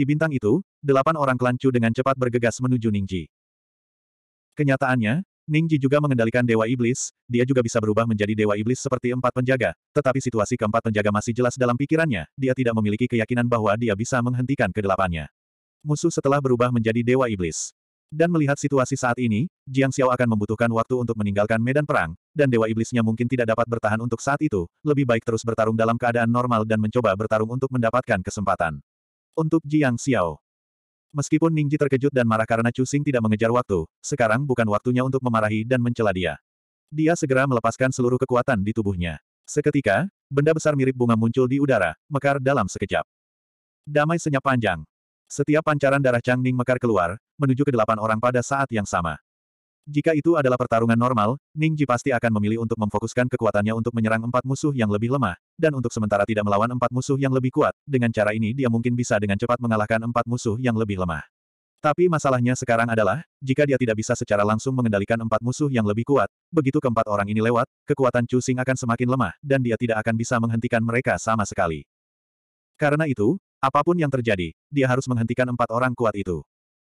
di bintang itu, delapan orang Chu dengan cepat bergegas menuju Ningji. Kenyataannya, Ningji juga mengendalikan Dewa Iblis, dia juga bisa berubah menjadi Dewa Iblis seperti empat penjaga, tetapi situasi keempat penjaga masih jelas dalam pikirannya, dia tidak memiliki keyakinan bahwa dia bisa menghentikan kedelapannya. Musuh setelah berubah menjadi Dewa Iblis. Dan melihat situasi saat ini, Jiang Xiao akan membutuhkan waktu untuk meninggalkan medan perang, dan Dewa Iblisnya mungkin tidak dapat bertahan untuk saat itu, lebih baik terus bertarung dalam keadaan normal dan mencoba bertarung untuk mendapatkan kesempatan. Untuk Jiang Xiao. Meskipun Ningji terkejut dan marah karena Chu tidak mengejar waktu, sekarang bukan waktunya untuk memarahi dan mencela dia. Dia segera melepaskan seluruh kekuatan di tubuhnya. Seketika, benda besar mirip bunga muncul di udara, mekar dalam sekejap. Damai senyap panjang. Setiap pancaran darah Chang Ning mekar keluar, menuju ke delapan orang pada saat yang sama. Jika itu adalah pertarungan normal, Ning Ji pasti akan memilih untuk memfokuskan kekuatannya untuk menyerang empat musuh yang lebih lemah, dan untuk sementara tidak melawan empat musuh yang lebih kuat, dengan cara ini dia mungkin bisa dengan cepat mengalahkan empat musuh yang lebih lemah. Tapi masalahnya sekarang adalah, jika dia tidak bisa secara langsung mengendalikan empat musuh yang lebih kuat, begitu keempat orang ini lewat, kekuatan Chu Xing akan semakin lemah, dan dia tidak akan bisa menghentikan mereka sama sekali. Karena itu, apapun yang terjadi, dia harus menghentikan empat orang kuat itu.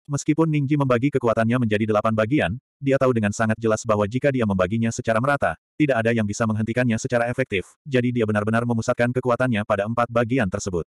Meskipun Ningji membagi kekuatannya menjadi delapan bagian, dia tahu dengan sangat jelas bahwa jika dia membaginya secara merata, tidak ada yang bisa menghentikannya secara efektif, jadi dia benar-benar memusatkan kekuatannya pada empat bagian tersebut.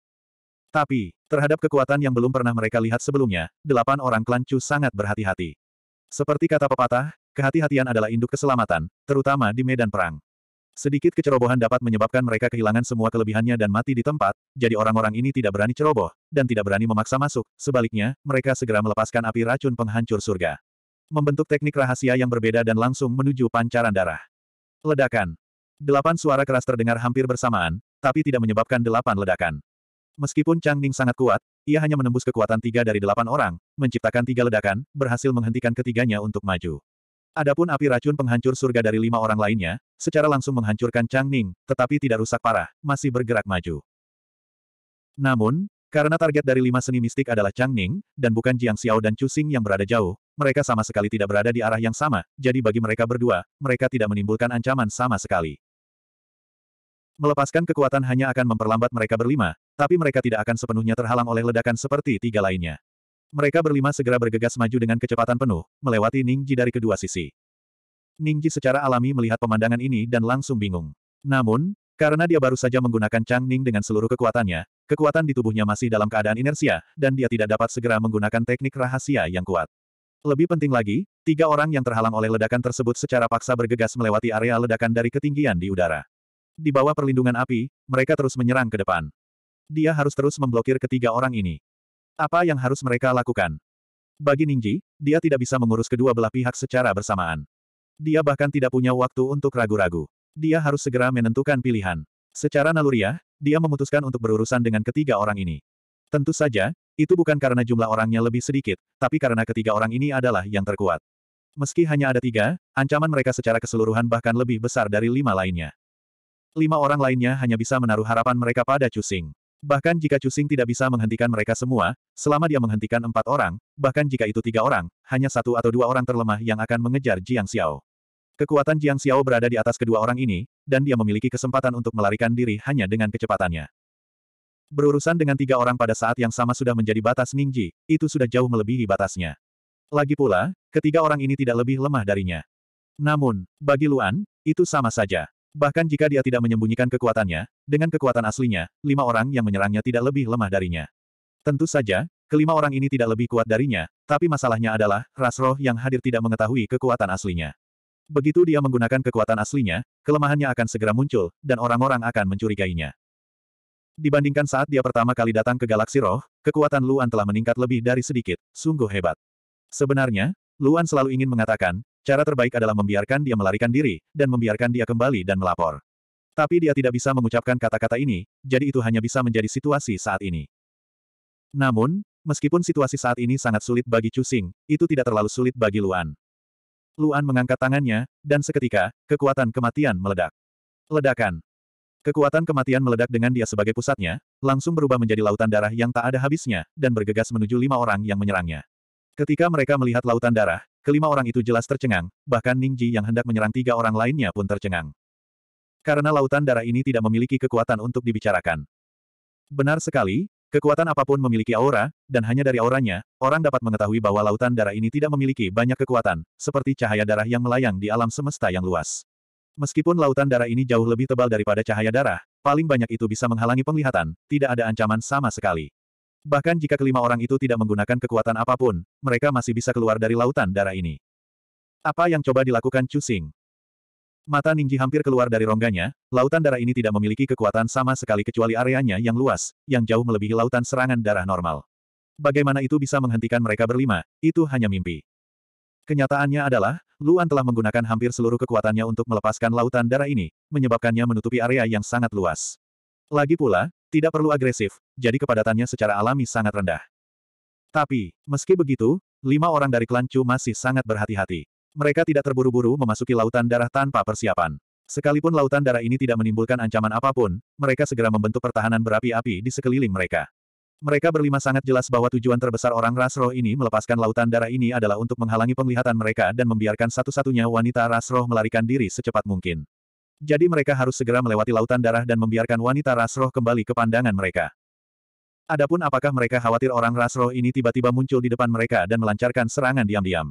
Tapi, terhadap kekuatan yang belum pernah mereka lihat sebelumnya, delapan orang klan Chu sangat berhati-hati. Seperti kata pepatah, kehati-hatian adalah induk keselamatan, terutama di medan perang. Sedikit kecerobohan dapat menyebabkan mereka kehilangan semua kelebihannya dan mati di tempat, jadi orang-orang ini tidak berani ceroboh, dan tidak berani memaksa masuk, sebaliknya, mereka segera melepaskan api racun penghancur surga. Membentuk teknik rahasia yang berbeda dan langsung menuju pancaran darah. Ledakan. Delapan suara keras terdengar hampir bersamaan, tapi tidak menyebabkan delapan ledakan. Meskipun Chang Ning sangat kuat, ia hanya menembus kekuatan tiga dari delapan orang, menciptakan tiga ledakan, berhasil menghentikan ketiganya untuk maju. Adapun api racun penghancur surga dari lima orang lainnya, secara langsung menghancurkan Chang Ning, tetapi tidak rusak parah, masih bergerak maju. Namun, karena target dari lima seni mistik adalah Chang Ning, dan bukan Jiang Xiao dan Chu Xing yang berada jauh, mereka sama sekali tidak berada di arah yang sama, jadi bagi mereka berdua, mereka tidak menimbulkan ancaman sama sekali. Melepaskan kekuatan hanya akan memperlambat mereka berlima, tapi mereka tidak akan sepenuhnya terhalang oleh ledakan seperti tiga lainnya. Mereka berlima segera bergegas maju dengan kecepatan penuh, melewati Ningji dari kedua sisi. Ningji secara alami melihat pemandangan ini dan langsung bingung. Namun, karena dia baru saja menggunakan Chang Ning dengan seluruh kekuatannya, kekuatan di tubuhnya masih dalam keadaan inersia, dan dia tidak dapat segera menggunakan teknik rahasia yang kuat. Lebih penting lagi, tiga orang yang terhalang oleh ledakan tersebut secara paksa bergegas melewati area ledakan dari ketinggian di udara. Di bawah perlindungan api, mereka terus menyerang ke depan. Dia harus terus memblokir ketiga orang ini. Apa yang harus mereka lakukan? Bagi Ningji, dia tidak bisa mengurus kedua belah pihak secara bersamaan. Dia bahkan tidak punya waktu untuk ragu-ragu. Dia harus segera menentukan pilihan. Secara naluriah, dia memutuskan untuk berurusan dengan ketiga orang ini. Tentu saja, itu bukan karena jumlah orangnya lebih sedikit, tapi karena ketiga orang ini adalah yang terkuat. Meski hanya ada tiga, ancaman mereka secara keseluruhan bahkan lebih besar dari lima lainnya. Lima orang lainnya hanya bisa menaruh harapan mereka pada Cusing. Bahkan jika Cusing tidak bisa menghentikan mereka semua, selama dia menghentikan empat orang, bahkan jika itu tiga orang, hanya satu atau dua orang terlemah yang akan mengejar Jiang Xiao. Kekuatan Jiang Xiao berada di atas kedua orang ini, dan dia memiliki kesempatan untuk melarikan diri hanya dengan kecepatannya. Berurusan dengan tiga orang pada saat yang sama sudah menjadi batas Ningji, itu sudah jauh melebihi batasnya. Lagi pula, ketiga orang ini tidak lebih lemah darinya. Namun, bagi Luan, itu sama saja. Bahkan jika dia tidak menyembunyikan kekuatannya, dengan kekuatan aslinya, lima orang yang menyerangnya tidak lebih lemah darinya. Tentu saja, kelima orang ini tidak lebih kuat darinya, tapi masalahnya adalah, ras roh yang hadir tidak mengetahui kekuatan aslinya. Begitu dia menggunakan kekuatan aslinya, kelemahannya akan segera muncul, dan orang-orang akan mencurigainya. Dibandingkan saat dia pertama kali datang ke galaksi roh, kekuatan Luan telah meningkat lebih dari sedikit, sungguh hebat. Sebenarnya, Luan selalu ingin mengatakan, Cara terbaik adalah membiarkan dia melarikan diri, dan membiarkan dia kembali dan melapor. Tapi dia tidak bisa mengucapkan kata-kata ini, jadi itu hanya bisa menjadi situasi saat ini. Namun, meskipun situasi saat ini sangat sulit bagi Cusing, itu tidak terlalu sulit bagi Luan. Luan mengangkat tangannya, dan seketika, kekuatan kematian meledak. Ledakan. Kekuatan kematian meledak dengan dia sebagai pusatnya, langsung berubah menjadi lautan darah yang tak ada habisnya, dan bergegas menuju lima orang yang menyerangnya. Ketika mereka melihat lautan darah, Kelima orang itu jelas tercengang, bahkan Ning Ji yang hendak menyerang tiga orang lainnya pun tercengang. Karena lautan darah ini tidak memiliki kekuatan untuk dibicarakan. Benar sekali, kekuatan apapun memiliki aura, dan hanya dari auranya, orang dapat mengetahui bahwa lautan darah ini tidak memiliki banyak kekuatan, seperti cahaya darah yang melayang di alam semesta yang luas. Meskipun lautan darah ini jauh lebih tebal daripada cahaya darah, paling banyak itu bisa menghalangi penglihatan, tidak ada ancaman sama sekali. Bahkan jika kelima orang itu tidak menggunakan kekuatan apapun, mereka masih bisa keluar dari lautan darah ini. Apa yang coba dilakukan Chu Xing? Mata Ningji hampir keluar dari rongganya, lautan darah ini tidak memiliki kekuatan sama sekali kecuali areanya yang luas, yang jauh melebihi lautan serangan darah normal. Bagaimana itu bisa menghentikan mereka berlima, itu hanya mimpi. Kenyataannya adalah, Luan telah menggunakan hampir seluruh kekuatannya untuk melepaskan lautan darah ini, menyebabkannya menutupi area yang sangat luas. Lagi pula, tidak perlu agresif, jadi kepadatannya secara alami sangat rendah. Tapi, meski begitu, lima orang dari klan Chu masih sangat berhati-hati. Mereka tidak terburu-buru memasuki lautan darah tanpa persiapan. Sekalipun lautan darah ini tidak menimbulkan ancaman apapun, mereka segera membentuk pertahanan berapi-api di sekeliling mereka. Mereka berlima sangat jelas bahwa tujuan terbesar orang ras roh ini melepaskan lautan darah ini adalah untuk menghalangi penglihatan mereka dan membiarkan satu-satunya wanita ras roh melarikan diri secepat mungkin. Jadi mereka harus segera melewati lautan darah dan membiarkan wanita rasroh kembali ke pandangan mereka. Adapun apakah mereka khawatir orang rasroh ini tiba-tiba muncul di depan mereka dan melancarkan serangan diam-diam.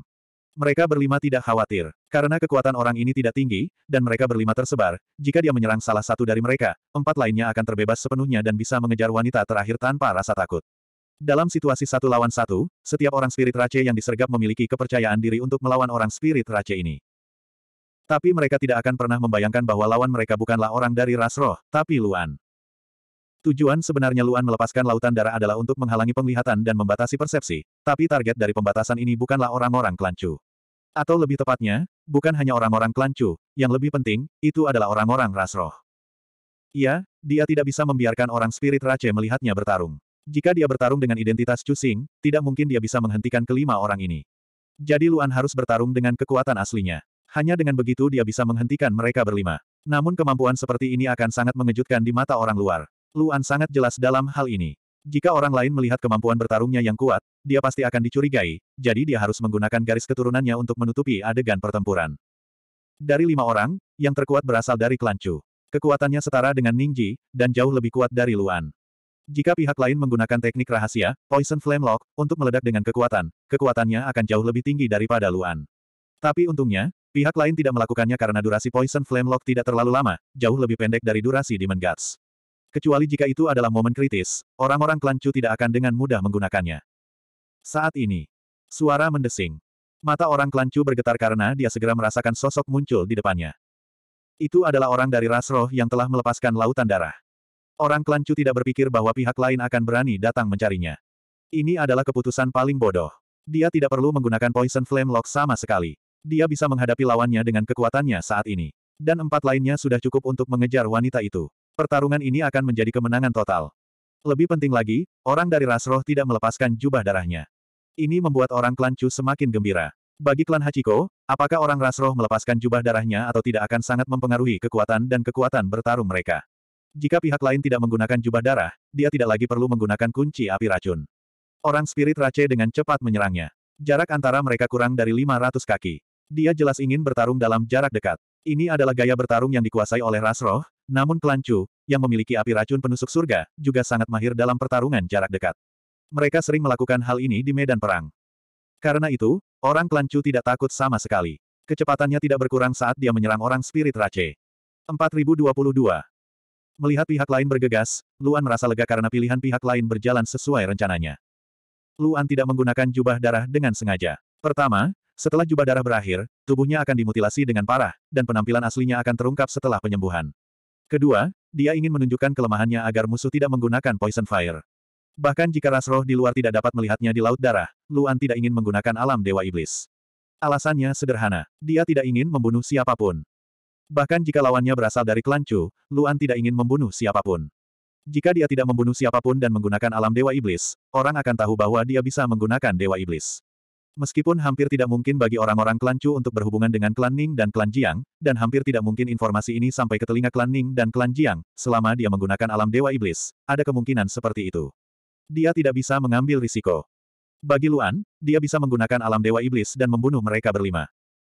Mereka berlima tidak khawatir, karena kekuatan orang ini tidak tinggi, dan mereka berlima tersebar, jika dia menyerang salah satu dari mereka, empat lainnya akan terbebas sepenuhnya dan bisa mengejar wanita terakhir tanpa rasa takut. Dalam situasi satu lawan satu, setiap orang spirit race yang disergap memiliki kepercayaan diri untuk melawan orang spirit race ini. Tapi mereka tidak akan pernah membayangkan bahwa lawan mereka bukanlah orang dari ras roh, tapi Luan. Tujuan sebenarnya Luan melepaskan lautan darah adalah untuk menghalangi penglihatan dan membatasi persepsi, tapi target dari pembatasan ini bukanlah orang-orang kelancu. Atau lebih tepatnya, bukan hanya orang-orang kelancu, yang lebih penting, itu adalah orang-orang ras roh. Iya, dia tidak bisa membiarkan orang spirit race melihatnya bertarung. Jika dia bertarung dengan identitas Cusing, tidak mungkin dia bisa menghentikan kelima orang ini. Jadi Luan harus bertarung dengan kekuatan aslinya. Hanya dengan begitu dia bisa menghentikan mereka berlima. Namun kemampuan seperti ini akan sangat mengejutkan di mata orang luar. Luan sangat jelas dalam hal ini. Jika orang lain melihat kemampuan bertarungnya yang kuat, dia pasti akan dicurigai, jadi dia harus menggunakan garis keturunannya untuk menutupi adegan pertempuran. Dari lima orang, yang terkuat berasal dari klan Chu. Kekuatannya setara dengan Ningji, dan jauh lebih kuat dari Luan. Jika pihak lain menggunakan teknik rahasia, Poison Flame Lock, untuk meledak dengan kekuatan, kekuatannya akan jauh lebih tinggi daripada Luan. Tapi untungnya, Pihak lain tidak melakukannya karena durasi Poison Flame Lock tidak terlalu lama, jauh lebih pendek dari durasi Demon Guts. Kecuali jika itu adalah momen kritis, orang-orang klan Chu tidak akan dengan mudah menggunakannya. Saat ini, suara mendesing. Mata orang klan Chu bergetar karena dia segera merasakan sosok muncul di depannya. Itu adalah orang dari ras roh yang telah melepaskan lautan darah. Orang klan Chu tidak berpikir bahwa pihak lain akan berani datang mencarinya. Ini adalah keputusan paling bodoh. Dia tidak perlu menggunakan poison flame lock sama sekali. Dia bisa menghadapi lawannya dengan kekuatannya saat ini. Dan empat lainnya sudah cukup untuk mengejar wanita itu. Pertarungan ini akan menjadi kemenangan total. Lebih penting lagi, orang dari ras roh tidak melepaskan jubah darahnya. Ini membuat orang klan Chu semakin gembira. Bagi klan Hachiko, apakah orang ras roh melepaskan jubah darahnya atau tidak akan sangat mempengaruhi kekuatan dan kekuatan bertarung mereka. Jika pihak lain tidak menggunakan jubah darah, dia tidak lagi perlu menggunakan kunci api racun. Orang spirit Rache dengan cepat menyerangnya. Jarak antara mereka kurang dari 500 kaki. Dia jelas ingin bertarung dalam jarak dekat. Ini adalah gaya bertarung yang dikuasai oleh ras roh, namun Kelancu, yang memiliki api racun penusuk surga, juga sangat mahir dalam pertarungan jarak dekat. Mereka sering melakukan hal ini di medan perang. Karena itu, orang Kelancu tidak takut sama sekali. Kecepatannya tidak berkurang saat dia menyerang orang spirit race. 4022 Melihat pihak lain bergegas, Luan merasa lega karena pilihan pihak lain berjalan sesuai rencananya. Luan tidak menggunakan jubah darah dengan sengaja. Pertama, setelah jubah darah berakhir, tubuhnya akan dimutilasi dengan parah, dan penampilan aslinya akan terungkap setelah penyembuhan. Kedua, dia ingin menunjukkan kelemahannya agar musuh tidak menggunakan poison fire. Bahkan jika ras roh di luar tidak dapat melihatnya di Laut Darah, Luan tidak ingin menggunakan alam Dewa Iblis. Alasannya sederhana, dia tidak ingin membunuh siapapun. Bahkan jika lawannya berasal dari klan Chu, Luan tidak ingin membunuh siapapun. Jika dia tidak membunuh siapapun dan menggunakan alam Dewa Iblis, orang akan tahu bahwa dia bisa menggunakan Dewa Iblis. Meskipun hampir tidak mungkin bagi orang-orang klan Chu untuk berhubungan dengan klan Ning dan klan Jiang, dan hampir tidak mungkin informasi ini sampai ke telinga klan Ning dan klan Jiang, selama dia menggunakan alam Dewa Iblis, ada kemungkinan seperti itu. Dia tidak bisa mengambil risiko. Bagi Luan, dia bisa menggunakan alam Dewa Iblis dan membunuh mereka berlima.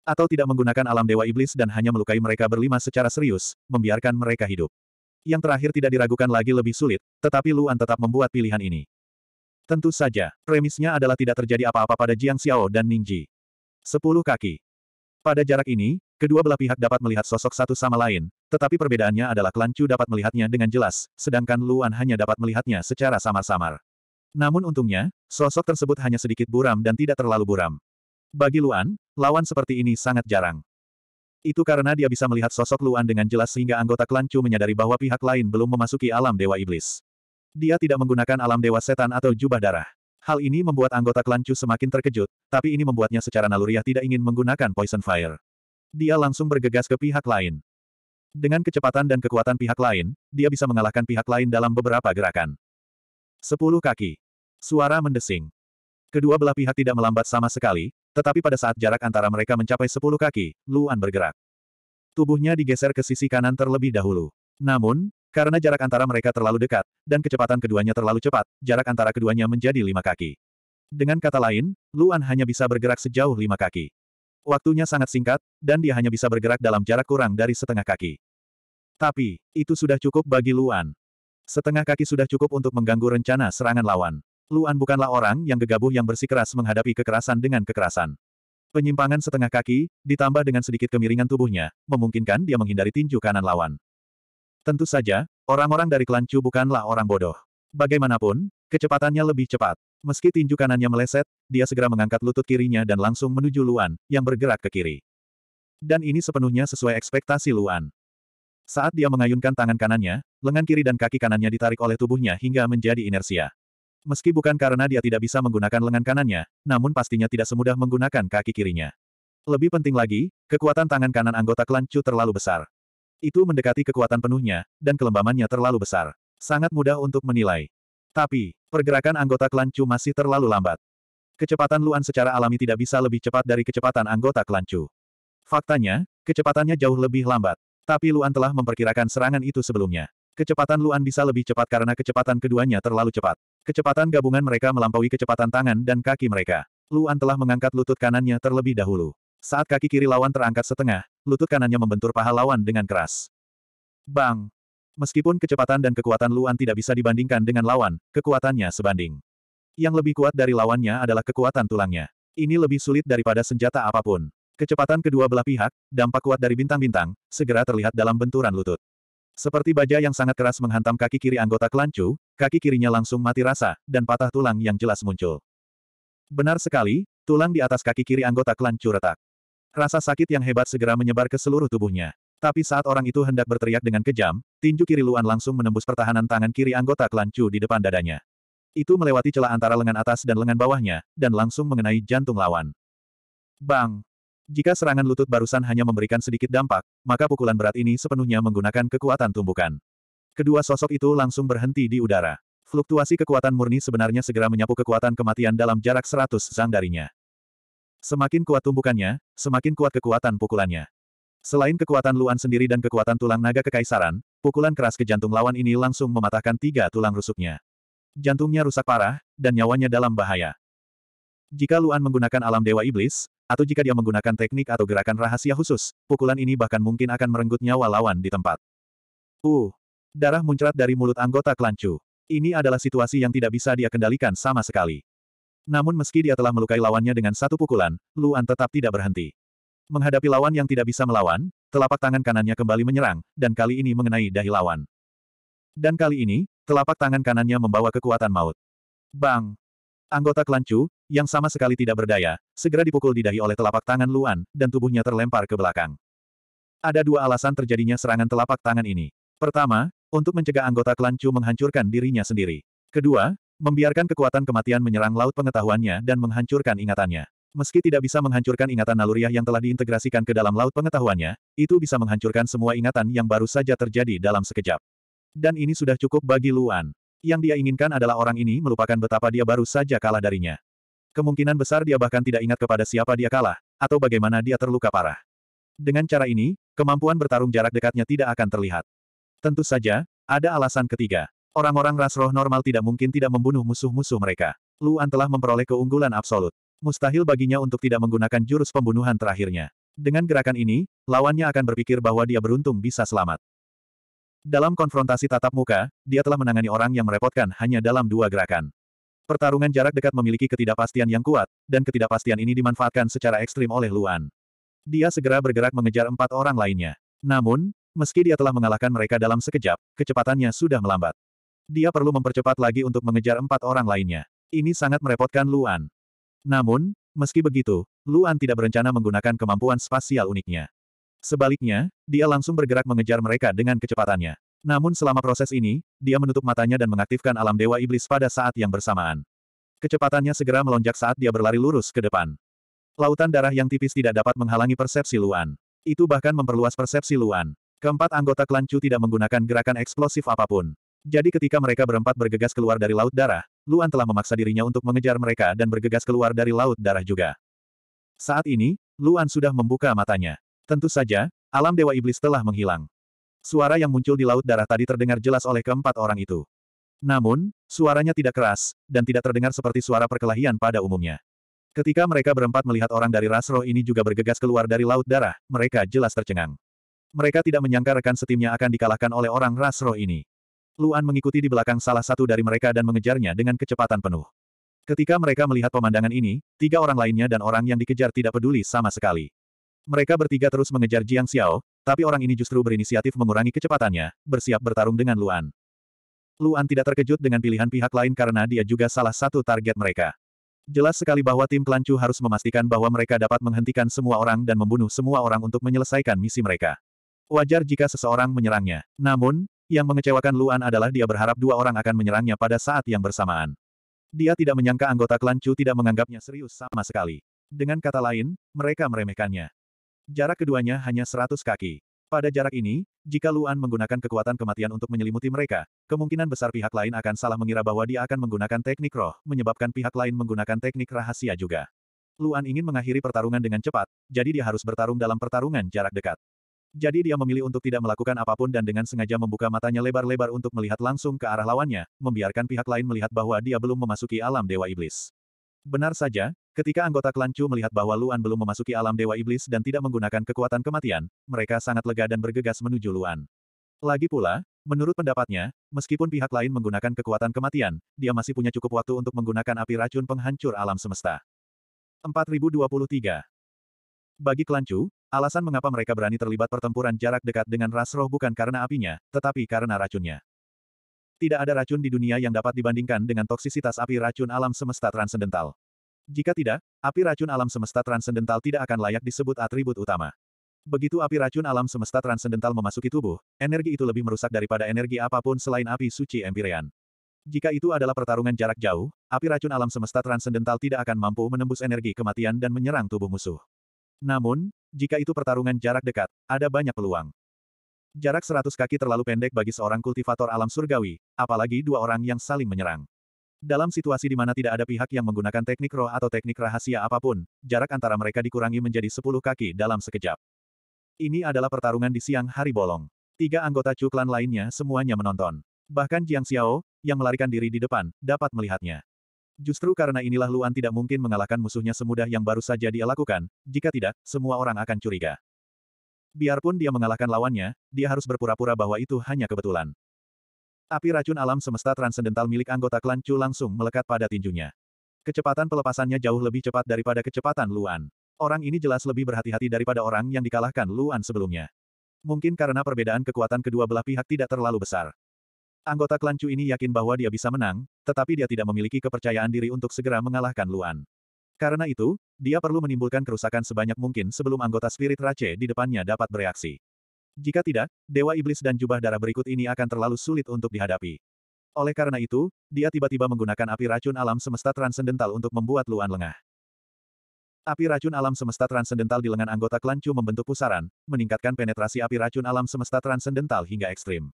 Atau tidak menggunakan alam Dewa Iblis dan hanya melukai mereka berlima secara serius, membiarkan mereka hidup. Yang terakhir tidak diragukan lagi lebih sulit, tetapi Luan tetap membuat pilihan ini. Tentu saja, premisnya adalah tidak terjadi apa-apa pada Jiang Xiao dan Ning Ji. Sepuluh kaki. Pada jarak ini, kedua belah pihak dapat melihat sosok satu sama lain, tetapi perbedaannya adalah klan Chu dapat melihatnya dengan jelas, sedangkan Luan hanya dapat melihatnya secara samar-samar. Namun untungnya, sosok tersebut hanya sedikit buram dan tidak terlalu buram. Bagi Luan, lawan seperti ini sangat jarang. Itu karena dia bisa melihat sosok Luan dengan jelas sehingga anggota klan Chu menyadari bahwa pihak lain belum memasuki alam Dewa Iblis. Dia tidak menggunakan alam dewa setan atau jubah darah. Hal ini membuat anggota klan Chu semakin terkejut, tapi ini membuatnya secara naluriah tidak ingin menggunakan poison fire. Dia langsung bergegas ke pihak lain. Dengan kecepatan dan kekuatan pihak lain, dia bisa mengalahkan pihak lain dalam beberapa gerakan. Sepuluh kaki. Suara mendesing. Kedua belah pihak tidak melambat sama sekali, tetapi pada saat jarak antara mereka mencapai sepuluh kaki, Luan bergerak. Tubuhnya digeser ke sisi kanan terlebih dahulu. Namun, karena jarak antara mereka terlalu dekat, dan kecepatan keduanya terlalu cepat, jarak antara keduanya menjadi lima kaki. Dengan kata lain, Luan hanya bisa bergerak sejauh lima kaki. Waktunya sangat singkat, dan dia hanya bisa bergerak dalam jarak kurang dari setengah kaki. Tapi, itu sudah cukup bagi Luan. Setengah kaki sudah cukup untuk mengganggu rencana serangan lawan. Luan bukanlah orang yang gegabah yang bersikeras menghadapi kekerasan dengan kekerasan. Penyimpangan setengah kaki, ditambah dengan sedikit kemiringan tubuhnya, memungkinkan dia menghindari tinju kanan lawan. Tentu saja, orang-orang dari klan Chu bukanlah orang bodoh. Bagaimanapun, kecepatannya lebih cepat. Meski tinju kanannya meleset, dia segera mengangkat lutut kirinya dan langsung menuju Luan, yang bergerak ke kiri. Dan ini sepenuhnya sesuai ekspektasi Luan. Saat dia mengayunkan tangan kanannya, lengan kiri dan kaki kanannya ditarik oleh tubuhnya hingga menjadi inersia. Meski bukan karena dia tidak bisa menggunakan lengan kanannya, namun pastinya tidak semudah menggunakan kaki kirinya. Lebih penting lagi, kekuatan tangan kanan anggota klan Chu terlalu besar. Itu mendekati kekuatan penuhnya, dan kelembamannya terlalu besar. Sangat mudah untuk menilai. Tapi, pergerakan anggota klan Chu masih terlalu lambat. Kecepatan Luan secara alami tidak bisa lebih cepat dari kecepatan anggota klan Chu. Faktanya, kecepatannya jauh lebih lambat. Tapi Luan telah memperkirakan serangan itu sebelumnya. Kecepatan Luan bisa lebih cepat karena kecepatan keduanya terlalu cepat. Kecepatan gabungan mereka melampaui kecepatan tangan dan kaki mereka. Luan telah mengangkat lutut kanannya terlebih dahulu. Saat kaki kiri lawan terangkat setengah, lutut kanannya membentur paha lawan dengan keras. Bang! Meskipun kecepatan dan kekuatan Luan tidak bisa dibandingkan dengan lawan, kekuatannya sebanding. Yang lebih kuat dari lawannya adalah kekuatan tulangnya. Ini lebih sulit daripada senjata apapun. Kecepatan kedua belah pihak, dampak kuat dari bintang-bintang, segera terlihat dalam benturan lutut. Seperti baja yang sangat keras menghantam kaki kiri anggota kelancu, kaki kirinya langsung mati rasa, dan patah tulang yang jelas muncul. Benar sekali, tulang di atas kaki kiri anggota kelancu retak. Rasa sakit yang hebat segera menyebar ke seluruh tubuhnya. Tapi saat orang itu hendak berteriak dengan kejam, tinju kiri Luan langsung menembus pertahanan tangan kiri anggota klan Chu di depan dadanya. Itu melewati celah antara lengan atas dan lengan bawahnya, dan langsung mengenai jantung lawan. Bang! Jika serangan lutut barusan hanya memberikan sedikit dampak, maka pukulan berat ini sepenuhnya menggunakan kekuatan tumbukan. Kedua sosok itu langsung berhenti di udara. Fluktuasi kekuatan murni sebenarnya segera menyapu kekuatan kematian dalam jarak 100 zang darinya. Semakin kuat tumbukannya, semakin kuat kekuatan pukulannya. Selain kekuatan Luan sendiri dan kekuatan tulang naga kekaisaran, pukulan keras ke jantung lawan ini langsung mematahkan tiga tulang rusuknya. Jantungnya rusak parah, dan nyawanya dalam bahaya. Jika Luan menggunakan alam dewa iblis, atau jika dia menggunakan teknik atau gerakan rahasia khusus, pukulan ini bahkan mungkin akan merenggut nyawa lawan di tempat. Uh, darah muncrat dari mulut anggota klancu. Ini adalah situasi yang tidak bisa dia kendalikan sama sekali. Namun meski dia telah melukai lawannya dengan satu pukulan, Luan tetap tidak berhenti. Menghadapi lawan yang tidak bisa melawan, telapak tangan kanannya kembali menyerang, dan kali ini mengenai dahi lawan. Dan kali ini, telapak tangan kanannya membawa kekuatan maut. Bang! Anggota kelancu yang sama sekali tidak berdaya, segera dipukul di dahi oleh telapak tangan Luan, dan tubuhnya terlempar ke belakang. Ada dua alasan terjadinya serangan telapak tangan ini. Pertama, untuk mencegah anggota kelancu menghancurkan dirinya sendiri. Kedua, Membiarkan kekuatan kematian menyerang laut pengetahuannya dan menghancurkan ingatannya. Meski tidak bisa menghancurkan ingatan naluriah yang telah diintegrasikan ke dalam laut pengetahuannya, itu bisa menghancurkan semua ingatan yang baru saja terjadi dalam sekejap. Dan ini sudah cukup bagi Luan. Yang dia inginkan adalah orang ini melupakan betapa dia baru saja kalah darinya. Kemungkinan besar dia bahkan tidak ingat kepada siapa dia kalah, atau bagaimana dia terluka parah. Dengan cara ini, kemampuan bertarung jarak dekatnya tidak akan terlihat. Tentu saja, ada alasan ketiga. Orang-orang ras roh normal tidak mungkin tidak membunuh musuh-musuh mereka. Luan telah memperoleh keunggulan absolut. Mustahil baginya untuk tidak menggunakan jurus pembunuhan terakhirnya. Dengan gerakan ini, lawannya akan berpikir bahwa dia beruntung bisa selamat. Dalam konfrontasi tatap muka, dia telah menangani orang yang merepotkan hanya dalam dua gerakan. Pertarungan jarak dekat memiliki ketidakpastian yang kuat, dan ketidakpastian ini dimanfaatkan secara ekstrim oleh Luan. Dia segera bergerak mengejar empat orang lainnya. Namun, meski dia telah mengalahkan mereka dalam sekejap, kecepatannya sudah melambat. Dia perlu mempercepat lagi untuk mengejar empat orang lainnya. Ini sangat merepotkan Luan. Namun, meski begitu, Luan tidak berencana menggunakan kemampuan spasial uniknya. Sebaliknya, dia langsung bergerak mengejar mereka dengan kecepatannya. Namun selama proses ini, dia menutup matanya dan mengaktifkan alam dewa iblis pada saat yang bersamaan. Kecepatannya segera melonjak saat dia berlari lurus ke depan. Lautan darah yang tipis tidak dapat menghalangi persepsi Luan. Itu bahkan memperluas persepsi Luan. Keempat anggota klan Chu tidak menggunakan gerakan eksplosif apapun. Jadi ketika mereka berempat bergegas keluar dari Laut Darah, Luan telah memaksa dirinya untuk mengejar mereka dan bergegas keluar dari Laut Darah juga. Saat ini, Luan sudah membuka matanya. Tentu saja, alam Dewa Iblis telah menghilang. Suara yang muncul di Laut Darah tadi terdengar jelas oleh keempat orang itu. Namun, suaranya tidak keras, dan tidak terdengar seperti suara perkelahian pada umumnya. Ketika mereka berempat melihat orang dari ras roh ini juga bergegas keluar dari Laut Darah, mereka jelas tercengang. Mereka tidak menyangka rekan setimnya akan dikalahkan oleh orang ras roh ini. Luan mengikuti di belakang salah satu dari mereka dan mengejarnya dengan kecepatan penuh. Ketika mereka melihat pemandangan ini, tiga orang lainnya dan orang yang dikejar tidak peduli sama sekali. Mereka bertiga terus mengejar Jiang Xiao, tapi orang ini justru berinisiatif mengurangi kecepatannya, bersiap bertarung dengan Luan. Luan tidak terkejut dengan pilihan pihak lain karena dia juga salah satu target mereka. Jelas sekali bahwa tim pelancong harus memastikan bahwa mereka dapat menghentikan semua orang dan membunuh semua orang untuk menyelesaikan misi mereka. Wajar jika seseorang menyerangnya. Namun, yang mengecewakan Luan adalah dia berharap dua orang akan menyerangnya pada saat yang bersamaan. Dia tidak menyangka anggota klan Chu tidak menganggapnya serius sama sekali. Dengan kata lain, mereka meremehkannya. Jarak keduanya hanya 100 kaki. Pada jarak ini, jika Luan menggunakan kekuatan kematian untuk menyelimuti mereka, kemungkinan besar pihak lain akan salah mengira bahwa dia akan menggunakan teknik roh, menyebabkan pihak lain menggunakan teknik rahasia juga. Luan ingin mengakhiri pertarungan dengan cepat, jadi dia harus bertarung dalam pertarungan jarak dekat. Jadi dia memilih untuk tidak melakukan apapun dan dengan sengaja membuka matanya lebar-lebar untuk melihat langsung ke arah lawannya, membiarkan pihak lain melihat bahwa dia belum memasuki alam Dewa Iblis. Benar saja, ketika anggota klan Chu melihat bahwa Luan belum memasuki alam Dewa Iblis dan tidak menggunakan kekuatan kematian, mereka sangat lega dan bergegas menuju Luan. Lagi pula, menurut pendapatnya, meskipun pihak lain menggunakan kekuatan kematian, dia masih punya cukup waktu untuk menggunakan api racun penghancur alam semesta. 4023 bagi Kelancu, alasan mengapa mereka berani terlibat pertempuran jarak dekat dengan ras roh bukan karena apinya, tetapi karena racunnya. Tidak ada racun di dunia yang dapat dibandingkan dengan toksisitas api racun alam semesta transendental. Jika tidak, api racun alam semesta transendental tidak akan layak disebut atribut utama. Begitu api racun alam semesta transendental memasuki tubuh, energi itu lebih merusak daripada energi apapun selain api suci Empyrean. Jika itu adalah pertarungan jarak jauh, api racun alam semesta transendental tidak akan mampu menembus energi kematian dan menyerang tubuh musuh. Namun, jika itu pertarungan jarak dekat, ada banyak peluang. Jarak 100 kaki terlalu pendek bagi seorang kultivator alam surgawi, apalagi dua orang yang saling menyerang. Dalam situasi di mana tidak ada pihak yang menggunakan teknik roh atau teknik rahasia apapun, jarak antara mereka dikurangi menjadi 10 kaki dalam sekejap. Ini adalah pertarungan di siang hari bolong. Tiga anggota Cuklan lainnya semuanya menonton. Bahkan Jiang Xiao, yang melarikan diri di depan, dapat melihatnya. Justru karena inilah Luan tidak mungkin mengalahkan musuhnya semudah yang baru saja dia lakukan, jika tidak, semua orang akan curiga. Biarpun dia mengalahkan lawannya, dia harus berpura-pura bahwa itu hanya kebetulan. Api racun alam semesta transendental milik anggota klan Chu langsung melekat pada tinjunya. Kecepatan pelepasannya jauh lebih cepat daripada kecepatan Luan. Orang ini jelas lebih berhati-hati daripada orang yang dikalahkan Luan sebelumnya. Mungkin karena perbedaan kekuatan kedua belah pihak tidak terlalu besar. Anggota klan Chu ini yakin bahwa dia bisa menang, tetapi dia tidak memiliki kepercayaan diri untuk segera mengalahkan Luan. Karena itu, dia perlu menimbulkan kerusakan sebanyak mungkin sebelum anggota spirit Rache di depannya dapat bereaksi. Jika tidak, Dewa Iblis dan Jubah Darah berikut ini akan terlalu sulit untuk dihadapi. Oleh karena itu, dia tiba-tiba menggunakan api racun alam semesta transendental untuk membuat Luan lengah. Api racun alam semesta transendental di lengan anggota klan Chu membentuk pusaran, meningkatkan penetrasi api racun alam semesta transendental hingga ekstrim.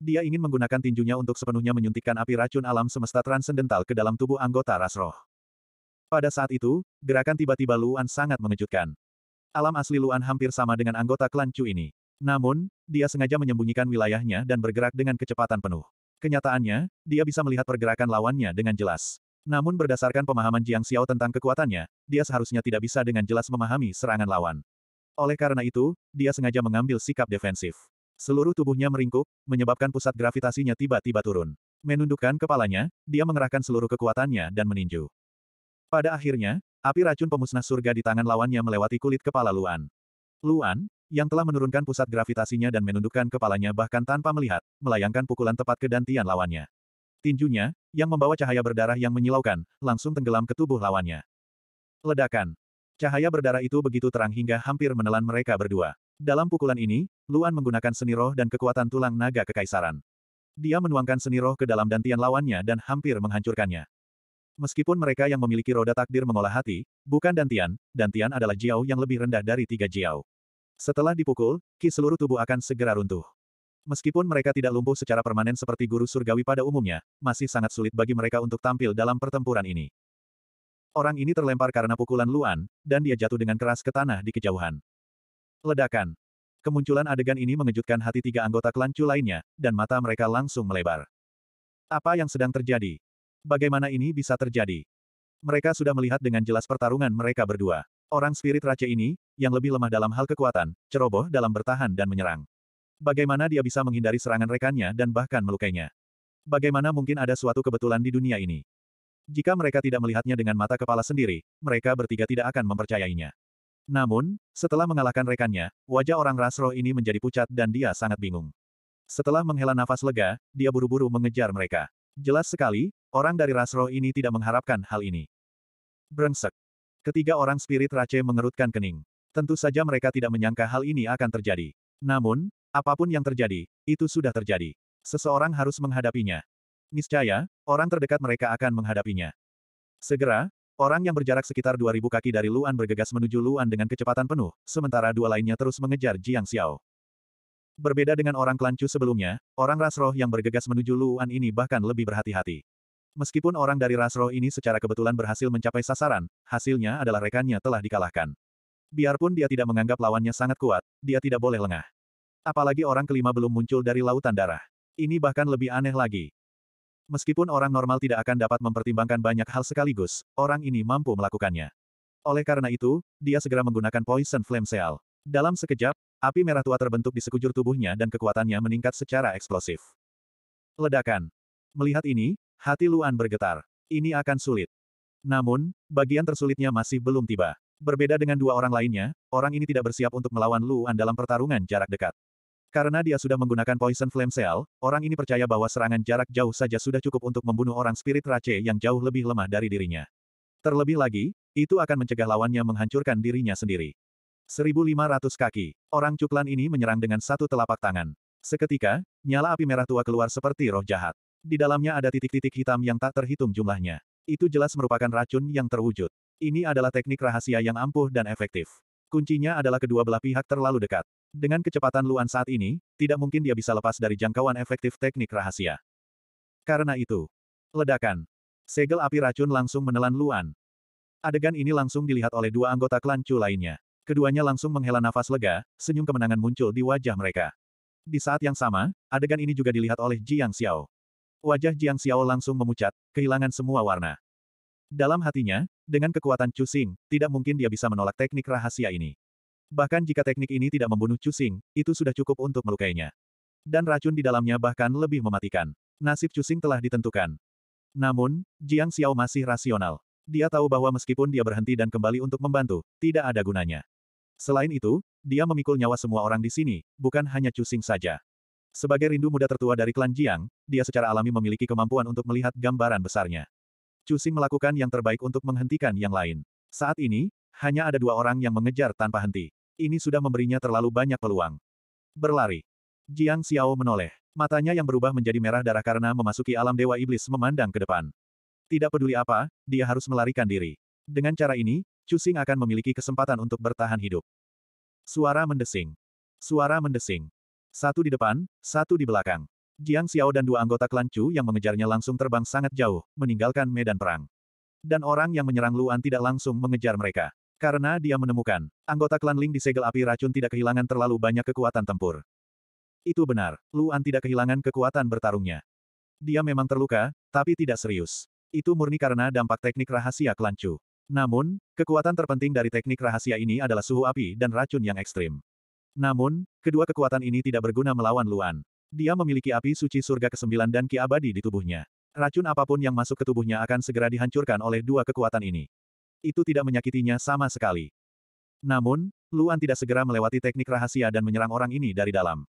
Dia ingin menggunakan tinjunya untuk sepenuhnya menyuntikkan api racun alam semesta transendental ke dalam tubuh anggota ras roh. Pada saat itu, gerakan tiba-tiba Luan sangat mengejutkan. Alam asli Luan hampir sama dengan anggota klan Chu ini. Namun, dia sengaja menyembunyikan wilayahnya dan bergerak dengan kecepatan penuh. Kenyataannya, dia bisa melihat pergerakan lawannya dengan jelas. Namun berdasarkan pemahaman Jiang Xiao tentang kekuatannya, dia seharusnya tidak bisa dengan jelas memahami serangan lawan. Oleh karena itu, dia sengaja mengambil sikap defensif. Seluruh tubuhnya meringkuk, menyebabkan pusat gravitasinya tiba-tiba turun. Menundukkan kepalanya, dia mengerahkan seluruh kekuatannya dan meninju. Pada akhirnya, api racun pemusnah surga di tangan lawannya melewati kulit kepala Luan. Luan, yang telah menurunkan pusat gravitasinya dan menundukkan kepalanya bahkan tanpa melihat, melayangkan pukulan tepat ke dantian lawannya. Tinjunya, yang membawa cahaya berdarah yang menyilaukan, langsung tenggelam ke tubuh lawannya. Ledakan. Cahaya berdarah itu begitu terang hingga hampir menelan mereka berdua. Dalam pukulan ini, Luan menggunakan seni roh dan kekuatan tulang naga kekaisaran. Dia menuangkan seni roh ke dalam dantian lawannya dan hampir menghancurkannya. Meskipun mereka yang memiliki roda takdir mengolah hati, bukan dantian, dantian adalah jiao yang lebih rendah dari tiga jiao. Setelah dipukul, ki seluruh tubuh akan segera runtuh. Meskipun mereka tidak lumpuh secara permanen seperti guru surgawi pada umumnya, masih sangat sulit bagi mereka untuk tampil dalam pertempuran ini. Orang ini terlempar karena pukulan Luan, dan dia jatuh dengan keras ke tanah di kejauhan. Ledakan. Kemunculan adegan ini mengejutkan hati tiga anggota klan Chu lainnya, dan mata mereka langsung melebar. Apa yang sedang terjadi? Bagaimana ini bisa terjadi? Mereka sudah melihat dengan jelas pertarungan mereka berdua. Orang spirit raja ini, yang lebih lemah dalam hal kekuatan, ceroboh dalam bertahan dan menyerang. Bagaimana dia bisa menghindari serangan rekannya dan bahkan melukainya? Bagaimana mungkin ada suatu kebetulan di dunia ini? Jika mereka tidak melihatnya dengan mata kepala sendiri, mereka bertiga tidak akan mempercayainya. Namun, setelah mengalahkan rekannya, wajah orang Rasroh ini menjadi pucat dan dia sangat bingung. Setelah menghela nafas lega, dia buru-buru mengejar mereka. Jelas sekali, orang dari Rasroh ini tidak mengharapkan hal ini. Brengsek. Ketiga orang spirit race mengerutkan kening. Tentu saja mereka tidak menyangka hal ini akan terjadi. Namun, apapun yang terjadi, itu sudah terjadi. Seseorang harus menghadapinya. Niscaya, orang terdekat mereka akan menghadapinya. Segera, Orang yang berjarak sekitar 2000 kaki dari Luan bergegas menuju Luan dengan kecepatan penuh, sementara dua lainnya terus mengejar Jiang Xiao. Berbeda dengan orang Klancu sebelumnya, orang ras roh yang bergegas menuju Luan ini bahkan lebih berhati-hati. Meskipun orang dari ras roh ini secara kebetulan berhasil mencapai sasaran, hasilnya adalah rekannya telah dikalahkan. Biarpun dia tidak menganggap lawannya sangat kuat, dia tidak boleh lengah. Apalagi orang kelima belum muncul dari lautan darah. Ini bahkan lebih aneh lagi. Meskipun orang normal tidak akan dapat mempertimbangkan banyak hal sekaligus, orang ini mampu melakukannya. Oleh karena itu, dia segera menggunakan Poison Flame Seal. Dalam sekejap, api merah tua terbentuk di sekujur tubuhnya dan kekuatannya meningkat secara eksplosif. Ledakan. Melihat ini, hati Luan bergetar. Ini akan sulit. Namun, bagian tersulitnya masih belum tiba. Berbeda dengan dua orang lainnya, orang ini tidak bersiap untuk melawan Luan dalam pertarungan jarak dekat. Karena dia sudah menggunakan poison flame cell, orang ini percaya bahwa serangan jarak jauh saja sudah cukup untuk membunuh orang spirit race yang jauh lebih lemah dari dirinya. Terlebih lagi, itu akan mencegah lawannya menghancurkan dirinya sendiri. 1500 kaki. Orang cuklan ini menyerang dengan satu telapak tangan. Seketika, nyala api merah tua keluar seperti roh jahat. Di dalamnya ada titik-titik hitam yang tak terhitung jumlahnya. Itu jelas merupakan racun yang terwujud. Ini adalah teknik rahasia yang ampuh dan efektif. Kuncinya adalah kedua belah pihak terlalu dekat. Dengan kecepatan Luan saat ini, tidak mungkin dia bisa lepas dari jangkauan efektif teknik rahasia. Karena itu, ledakan. Segel api racun langsung menelan Luan. Adegan ini langsung dilihat oleh dua anggota klan Chu lainnya. Keduanya langsung menghela nafas lega, senyum kemenangan muncul di wajah mereka. Di saat yang sama, adegan ini juga dilihat oleh Jiang Xiao. Wajah Jiang Xiao langsung memucat, kehilangan semua warna. Dalam hatinya, dengan kekuatan Chu Xing, tidak mungkin dia bisa menolak teknik rahasia ini. Bahkan jika teknik ini tidak membunuh Cusing, itu sudah cukup untuk melukainya. Dan racun di dalamnya bahkan lebih mematikan. Nasib Cusing telah ditentukan. Namun, Jiang Xiao masih rasional. Dia tahu bahwa meskipun dia berhenti dan kembali untuk membantu, tidak ada gunanya. Selain itu, dia memikul nyawa semua orang di sini, bukan hanya Cusing saja. Sebagai rindu muda tertua dari klan Jiang, dia secara alami memiliki kemampuan untuk melihat gambaran besarnya. Cusing melakukan yang terbaik untuk menghentikan yang lain. Saat ini, hanya ada dua orang yang mengejar tanpa henti. Ini sudah memberinya terlalu banyak peluang. Berlari. Jiang Xiao menoleh. Matanya yang berubah menjadi merah darah karena memasuki alam dewa iblis memandang ke depan. Tidak peduli apa, dia harus melarikan diri. Dengan cara ini, Cusing akan memiliki kesempatan untuk bertahan hidup. Suara mendesing. Suara mendesing. Satu di depan, satu di belakang. Jiang Xiao dan dua anggota klan Chu yang mengejarnya langsung terbang sangat jauh, meninggalkan medan perang. Dan orang yang menyerang Luan tidak langsung mengejar mereka. Karena dia menemukan, anggota klan Ling di segel api racun tidak kehilangan terlalu banyak kekuatan tempur. Itu benar, Luan tidak kehilangan kekuatan bertarungnya. Dia memang terluka, tapi tidak serius. Itu murni karena dampak teknik rahasia klan Chu. Namun, kekuatan terpenting dari teknik rahasia ini adalah suhu api dan racun yang ekstrim. Namun, kedua kekuatan ini tidak berguna melawan Luan. Dia memiliki api suci surga ke-9 dan ki abadi di tubuhnya. Racun apapun yang masuk ke tubuhnya akan segera dihancurkan oleh dua kekuatan ini itu tidak menyakitinya sama sekali. Namun, Luan tidak segera melewati teknik rahasia dan menyerang orang ini dari dalam.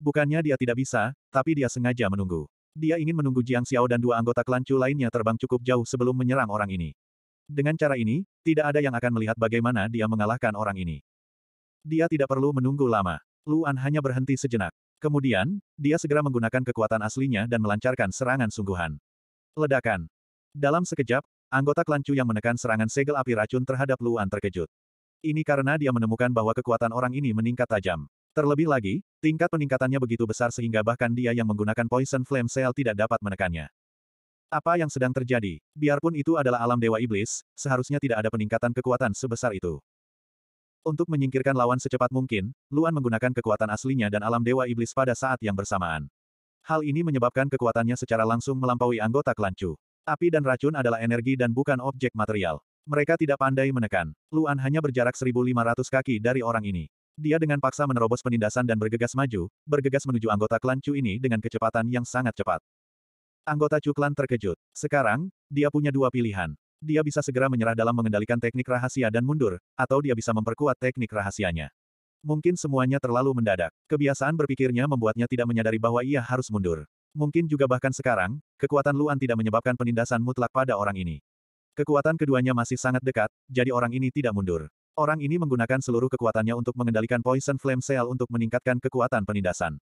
Bukannya dia tidak bisa, tapi dia sengaja menunggu. Dia ingin menunggu Jiang Xiao dan dua anggota klan Chu lainnya terbang cukup jauh sebelum menyerang orang ini. Dengan cara ini, tidak ada yang akan melihat bagaimana dia mengalahkan orang ini. Dia tidak perlu menunggu lama. Luan hanya berhenti sejenak. Kemudian, dia segera menggunakan kekuatan aslinya dan melancarkan serangan sungguhan. Ledakan. Dalam sekejap, Anggota klan Chu yang menekan serangan segel api racun terhadap Luan terkejut. Ini karena dia menemukan bahwa kekuatan orang ini meningkat tajam. Terlebih lagi, tingkat peningkatannya begitu besar sehingga bahkan dia yang menggunakan poison flame cell tidak dapat menekannya. Apa yang sedang terjadi? Biarpun itu adalah alam dewa iblis, seharusnya tidak ada peningkatan kekuatan sebesar itu. Untuk menyingkirkan lawan secepat mungkin, Luan menggunakan kekuatan aslinya dan alam dewa iblis pada saat yang bersamaan. Hal ini menyebabkan kekuatannya secara langsung melampaui anggota klan Api dan racun adalah energi dan bukan objek material. Mereka tidak pandai menekan. Luan hanya berjarak 1.500 kaki dari orang ini. Dia dengan paksa menerobos penindasan dan bergegas maju, bergegas menuju anggota klan Chu ini dengan kecepatan yang sangat cepat. Anggota Chu klan terkejut. Sekarang, dia punya dua pilihan. Dia bisa segera menyerah dalam mengendalikan teknik rahasia dan mundur, atau dia bisa memperkuat teknik rahasianya. Mungkin semuanya terlalu mendadak. Kebiasaan berpikirnya membuatnya tidak menyadari bahwa ia harus mundur. Mungkin juga bahkan sekarang, kekuatan Luan tidak menyebabkan penindasan mutlak pada orang ini. Kekuatan keduanya masih sangat dekat, jadi orang ini tidak mundur. Orang ini menggunakan seluruh kekuatannya untuk mengendalikan Poison Flame Cell untuk meningkatkan kekuatan penindasan.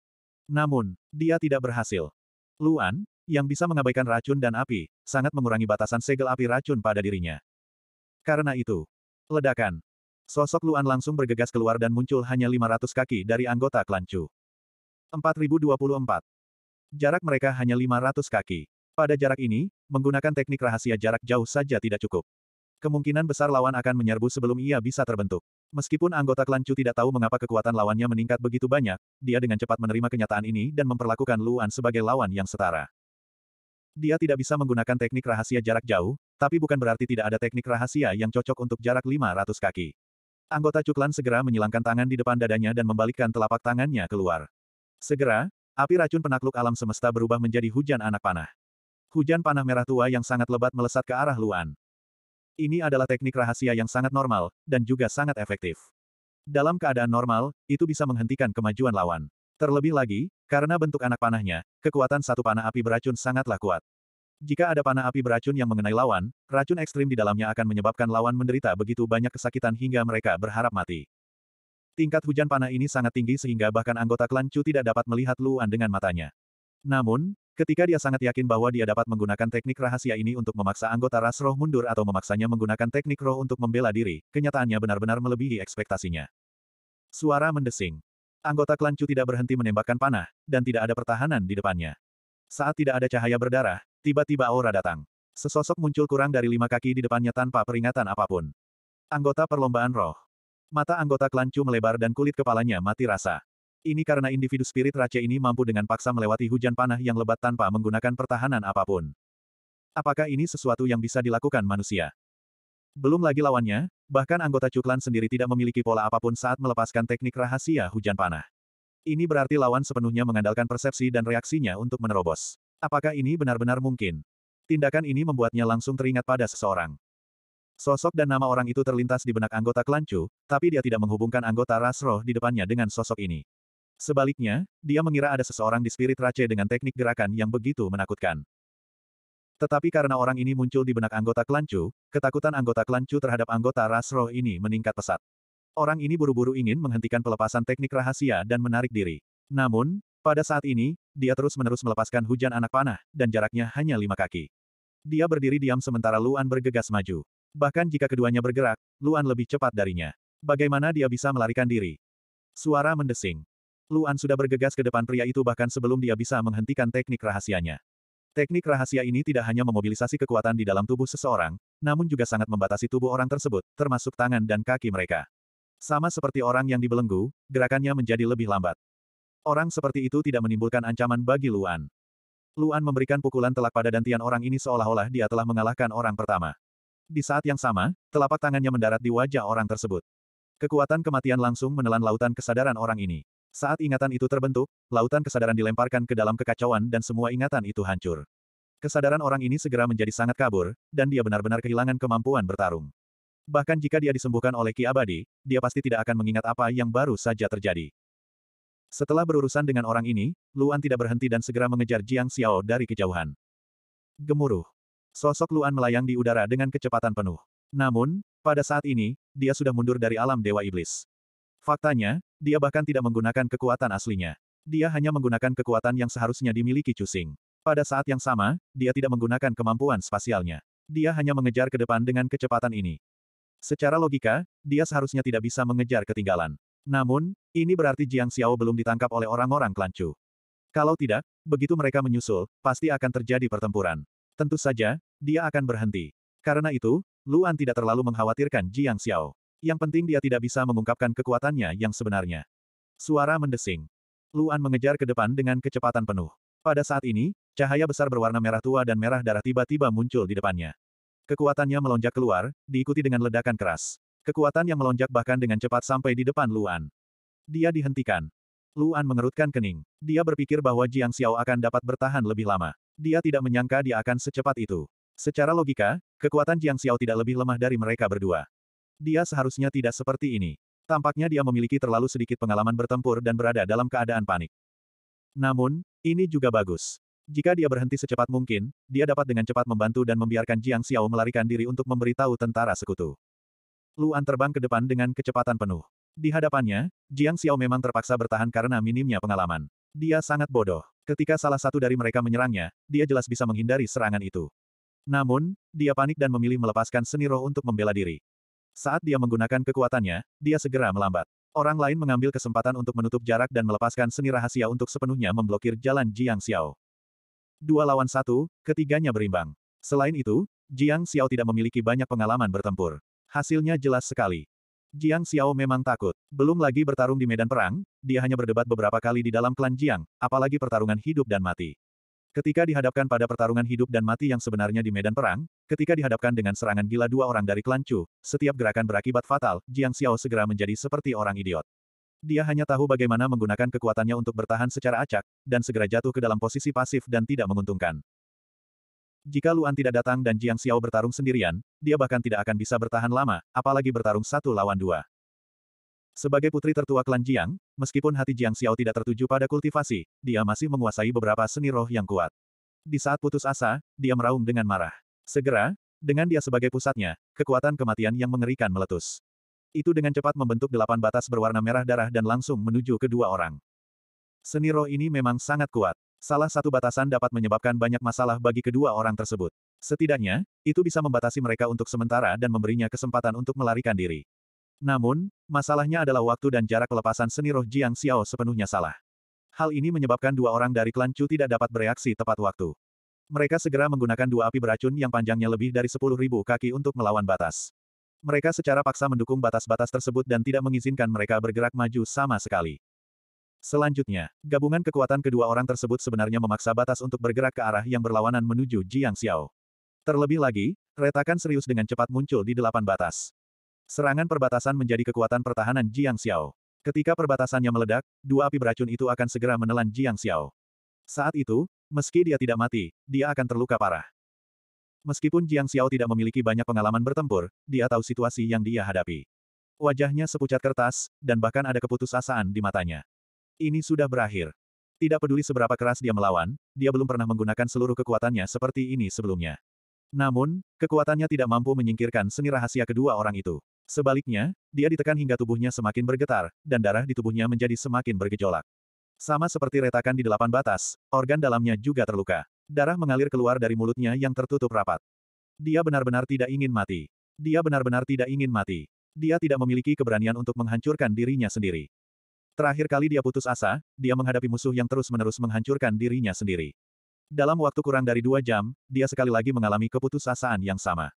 Namun, dia tidak berhasil. Luan, yang bisa mengabaikan racun dan api, sangat mengurangi batasan segel api racun pada dirinya. Karena itu, ledakan. Sosok Luan langsung bergegas keluar dan muncul hanya 500 kaki dari anggota klan 4024. Jarak mereka hanya 500 kaki. Pada jarak ini, menggunakan teknik rahasia jarak jauh saja tidak cukup. Kemungkinan besar lawan akan menyerbu sebelum ia bisa terbentuk. Meskipun anggota klan Chu tidak tahu mengapa kekuatan lawannya meningkat begitu banyak, dia dengan cepat menerima kenyataan ini dan memperlakukan Luan sebagai lawan yang setara. Dia tidak bisa menggunakan teknik rahasia jarak jauh, tapi bukan berarti tidak ada teknik rahasia yang cocok untuk jarak 500 kaki. Anggota klan segera menyilangkan tangan di depan dadanya dan membalikkan telapak tangannya keluar. Segera, Api racun penakluk alam semesta berubah menjadi hujan anak panah. Hujan panah merah tua yang sangat lebat melesat ke arah Luan. Ini adalah teknik rahasia yang sangat normal, dan juga sangat efektif. Dalam keadaan normal, itu bisa menghentikan kemajuan lawan. Terlebih lagi, karena bentuk anak panahnya, kekuatan satu panah api beracun sangatlah kuat. Jika ada panah api beracun yang mengenai lawan, racun ekstrim di dalamnya akan menyebabkan lawan menderita begitu banyak kesakitan hingga mereka berharap mati. Tingkat hujan panah ini sangat tinggi sehingga bahkan anggota klan Chu tidak dapat melihat Luan dengan matanya. Namun, ketika dia sangat yakin bahwa dia dapat menggunakan teknik rahasia ini untuk memaksa anggota ras roh mundur atau memaksanya menggunakan teknik roh untuk membela diri, kenyataannya benar-benar melebihi ekspektasinya. Suara mendesing. Anggota klan Chu tidak berhenti menembakkan panah, dan tidak ada pertahanan di depannya. Saat tidak ada cahaya berdarah, tiba-tiba aura datang. Sesosok muncul kurang dari lima kaki di depannya tanpa peringatan apapun. Anggota perlombaan roh. Mata anggota klan Chu melebar dan kulit kepalanya mati rasa. Ini karena individu spirit race ini mampu dengan paksa melewati hujan panah yang lebat tanpa menggunakan pertahanan apapun. Apakah ini sesuatu yang bisa dilakukan manusia? Belum lagi lawannya, bahkan anggota cuklan sendiri tidak memiliki pola apapun saat melepaskan teknik rahasia hujan panah. Ini berarti lawan sepenuhnya mengandalkan persepsi dan reaksinya untuk menerobos. Apakah ini benar-benar mungkin? Tindakan ini membuatnya langsung teringat pada seseorang. Sosok dan nama orang itu terlintas di benak anggota klan Chu, tapi dia tidak menghubungkan anggota ras roh di depannya dengan sosok ini. Sebaliknya, dia mengira ada seseorang di spirit race dengan teknik gerakan yang begitu menakutkan. Tetapi karena orang ini muncul di benak anggota klan Chu, ketakutan anggota klan Chu terhadap anggota ras roh ini meningkat pesat. Orang ini buru-buru ingin menghentikan pelepasan teknik rahasia dan menarik diri. Namun, pada saat ini, dia terus-menerus melepaskan hujan anak panah, dan jaraknya hanya lima kaki. Dia berdiri diam sementara Luan bergegas maju. Bahkan jika keduanya bergerak, Luan lebih cepat darinya. Bagaimana dia bisa melarikan diri? Suara mendesing. Luan sudah bergegas ke depan pria itu bahkan sebelum dia bisa menghentikan teknik rahasianya. Teknik rahasia ini tidak hanya memobilisasi kekuatan di dalam tubuh seseorang, namun juga sangat membatasi tubuh orang tersebut, termasuk tangan dan kaki mereka. Sama seperti orang yang dibelenggu, gerakannya menjadi lebih lambat. Orang seperti itu tidak menimbulkan ancaman bagi Luan. Luan memberikan pukulan telak pada dantian orang ini seolah-olah dia telah mengalahkan orang pertama. Di saat yang sama, telapak tangannya mendarat di wajah orang tersebut. Kekuatan kematian langsung menelan lautan kesadaran orang ini. Saat ingatan itu terbentuk, lautan kesadaran dilemparkan ke dalam kekacauan dan semua ingatan itu hancur. Kesadaran orang ini segera menjadi sangat kabur, dan dia benar-benar kehilangan kemampuan bertarung. Bahkan jika dia disembuhkan oleh Ki Abadi, dia pasti tidak akan mengingat apa yang baru saja terjadi. Setelah berurusan dengan orang ini, Luan tidak berhenti dan segera mengejar Jiang Xiao dari kejauhan. Gemuruh. Sosok Luan melayang di udara dengan kecepatan penuh. Namun, pada saat ini, dia sudah mundur dari alam Dewa Iblis. Faktanya, dia bahkan tidak menggunakan kekuatan aslinya. Dia hanya menggunakan kekuatan yang seharusnya dimiliki Cusing. Pada saat yang sama, dia tidak menggunakan kemampuan spasialnya. Dia hanya mengejar ke depan dengan kecepatan ini. Secara logika, dia seharusnya tidak bisa mengejar ketinggalan. Namun, ini berarti Jiang Xiao belum ditangkap oleh orang-orang klancu. Kalau tidak, begitu mereka menyusul, pasti akan terjadi pertempuran. Tentu saja, dia akan berhenti. Karena itu, Luan tidak terlalu mengkhawatirkan Jiang Xiao. Yang penting dia tidak bisa mengungkapkan kekuatannya yang sebenarnya. Suara mendesing. Luan mengejar ke depan dengan kecepatan penuh. Pada saat ini, cahaya besar berwarna merah tua dan merah darah tiba-tiba muncul di depannya. Kekuatannya melonjak keluar, diikuti dengan ledakan keras. Kekuatan yang melonjak bahkan dengan cepat sampai di depan Luan. Dia dihentikan. Luan mengerutkan kening. Dia berpikir bahwa Jiang Xiao akan dapat bertahan lebih lama. Dia tidak menyangka dia akan secepat itu. Secara logika, kekuatan Jiang Xiao tidak lebih lemah dari mereka berdua. Dia seharusnya tidak seperti ini. Tampaknya dia memiliki terlalu sedikit pengalaman bertempur dan berada dalam keadaan panik. Namun, ini juga bagus. Jika dia berhenti secepat mungkin, dia dapat dengan cepat membantu dan membiarkan Jiang Xiao melarikan diri untuk memberitahu tentara sekutu. Luan terbang ke depan dengan kecepatan penuh. Di hadapannya, Jiang Xiao memang terpaksa bertahan karena minimnya pengalaman. Dia sangat bodoh. Ketika salah satu dari mereka menyerangnya, dia jelas bisa menghindari serangan itu. Namun, dia panik dan memilih melepaskan seni roh untuk membela diri. Saat dia menggunakan kekuatannya, dia segera melambat. Orang lain mengambil kesempatan untuk menutup jarak dan melepaskan seni rahasia untuk sepenuhnya memblokir jalan Jiang Xiao. Dua lawan satu, ketiganya berimbang. Selain itu, Jiang Xiao tidak memiliki banyak pengalaman bertempur. Hasilnya jelas sekali. Jiang Xiao memang takut. Belum lagi bertarung di medan perang, dia hanya berdebat beberapa kali di dalam klan Jiang, apalagi pertarungan hidup dan mati. Ketika dihadapkan pada pertarungan hidup dan mati yang sebenarnya di medan perang, ketika dihadapkan dengan serangan gila dua orang dari klan Chu, setiap gerakan berakibat fatal, Jiang Xiao segera menjadi seperti orang idiot. Dia hanya tahu bagaimana menggunakan kekuatannya untuk bertahan secara acak, dan segera jatuh ke dalam posisi pasif dan tidak menguntungkan. Jika Luan tidak datang dan Jiang Xiao bertarung sendirian, dia bahkan tidak akan bisa bertahan lama, apalagi bertarung satu lawan dua. Sebagai putri tertua klan Jiang, meskipun hati Jiang Xiao tidak tertuju pada kultivasi, dia masih menguasai beberapa seni roh yang kuat. Di saat putus asa, dia meraung dengan marah. Segera, dengan dia sebagai pusatnya, kekuatan kematian yang mengerikan meletus. Itu dengan cepat membentuk delapan batas berwarna merah darah dan langsung menuju kedua orang. Seni roh ini memang sangat kuat. Salah satu batasan dapat menyebabkan banyak masalah bagi kedua orang tersebut. Setidaknya, itu bisa membatasi mereka untuk sementara dan memberinya kesempatan untuk melarikan diri. Namun, masalahnya adalah waktu dan jarak pelepasan seni roh Jiang Xiao sepenuhnya salah. Hal ini menyebabkan dua orang dari klan Chu tidak dapat bereaksi tepat waktu. Mereka segera menggunakan dua api beracun yang panjangnya lebih dari 10.000 kaki untuk melawan batas. Mereka secara paksa mendukung batas-batas tersebut dan tidak mengizinkan mereka bergerak maju sama sekali. Selanjutnya, gabungan kekuatan kedua orang tersebut sebenarnya memaksa batas untuk bergerak ke arah yang berlawanan menuju Jiang Xiao. Terlebih lagi, retakan serius dengan cepat muncul di delapan batas. Serangan perbatasan menjadi kekuatan pertahanan Jiang Xiao. Ketika perbatasannya meledak, dua api beracun itu akan segera menelan Jiang Xiao. Saat itu, meski dia tidak mati, dia akan terluka parah. Meskipun Jiang Xiao tidak memiliki banyak pengalaman bertempur, dia tahu situasi yang dia hadapi. Wajahnya sepucat kertas, dan bahkan ada keputusasaan di matanya. Ini sudah berakhir. Tidak peduli seberapa keras dia melawan, dia belum pernah menggunakan seluruh kekuatannya seperti ini sebelumnya. Namun, kekuatannya tidak mampu menyingkirkan seni rahasia kedua orang itu. Sebaliknya, dia ditekan hingga tubuhnya semakin bergetar, dan darah di tubuhnya menjadi semakin bergejolak. Sama seperti retakan di delapan batas, organ dalamnya juga terluka. Darah mengalir keluar dari mulutnya yang tertutup rapat. Dia benar-benar tidak ingin mati. Dia benar-benar tidak ingin mati. Dia tidak memiliki keberanian untuk menghancurkan dirinya sendiri. Terakhir kali dia putus asa, dia menghadapi musuh yang terus-menerus menghancurkan dirinya sendiri. Dalam waktu kurang dari dua jam, dia sekali lagi mengalami keputusasaan yang sama.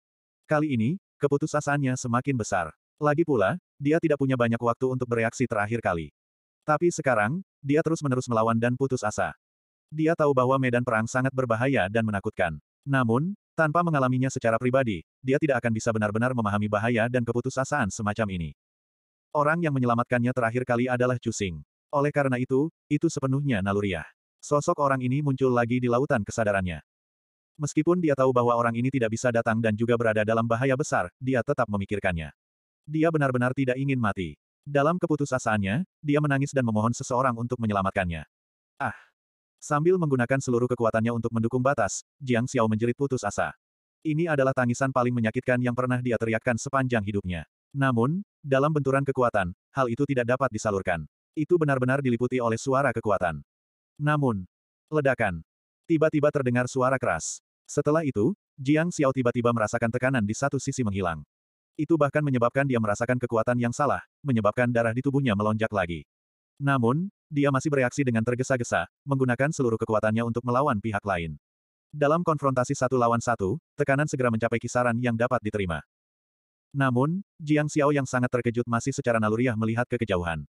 Kali ini, keputusasaannya semakin besar. Lagi pula, dia tidak punya banyak waktu untuk bereaksi terakhir kali. Tapi sekarang, dia terus-menerus melawan dan putus asa. Dia tahu bahwa medan perang sangat berbahaya dan menakutkan. Namun, tanpa mengalaminya secara pribadi, dia tidak akan bisa benar-benar memahami bahaya dan keputusasaan semacam ini. Orang yang menyelamatkannya terakhir kali adalah Cusing. Oleh karena itu, itu sepenuhnya naluriah. Sosok orang ini muncul lagi di lautan kesadarannya. Meskipun dia tahu bahwa orang ini tidak bisa datang dan juga berada dalam bahaya besar, dia tetap memikirkannya. Dia benar-benar tidak ingin mati. Dalam keputusasaannya, dia menangis dan memohon seseorang untuk menyelamatkannya. Ah! Sambil menggunakan seluruh kekuatannya untuk mendukung batas, Jiang Xiao menjerit putus asa. Ini adalah tangisan paling menyakitkan yang pernah dia teriakkan sepanjang hidupnya. Namun, dalam benturan kekuatan, hal itu tidak dapat disalurkan. Itu benar-benar diliputi oleh suara kekuatan. Namun, ledakan. Tiba-tiba terdengar suara keras. Setelah itu, Jiang Xiao tiba-tiba merasakan tekanan di satu sisi menghilang. Itu bahkan menyebabkan dia merasakan kekuatan yang salah, menyebabkan darah di tubuhnya melonjak lagi. Namun, dia masih bereaksi dengan tergesa-gesa, menggunakan seluruh kekuatannya untuk melawan pihak lain. Dalam konfrontasi satu lawan satu, tekanan segera mencapai kisaran yang dapat diterima. Namun, Jiang Xiao yang sangat terkejut masih secara naluriah melihat ke kejauhan.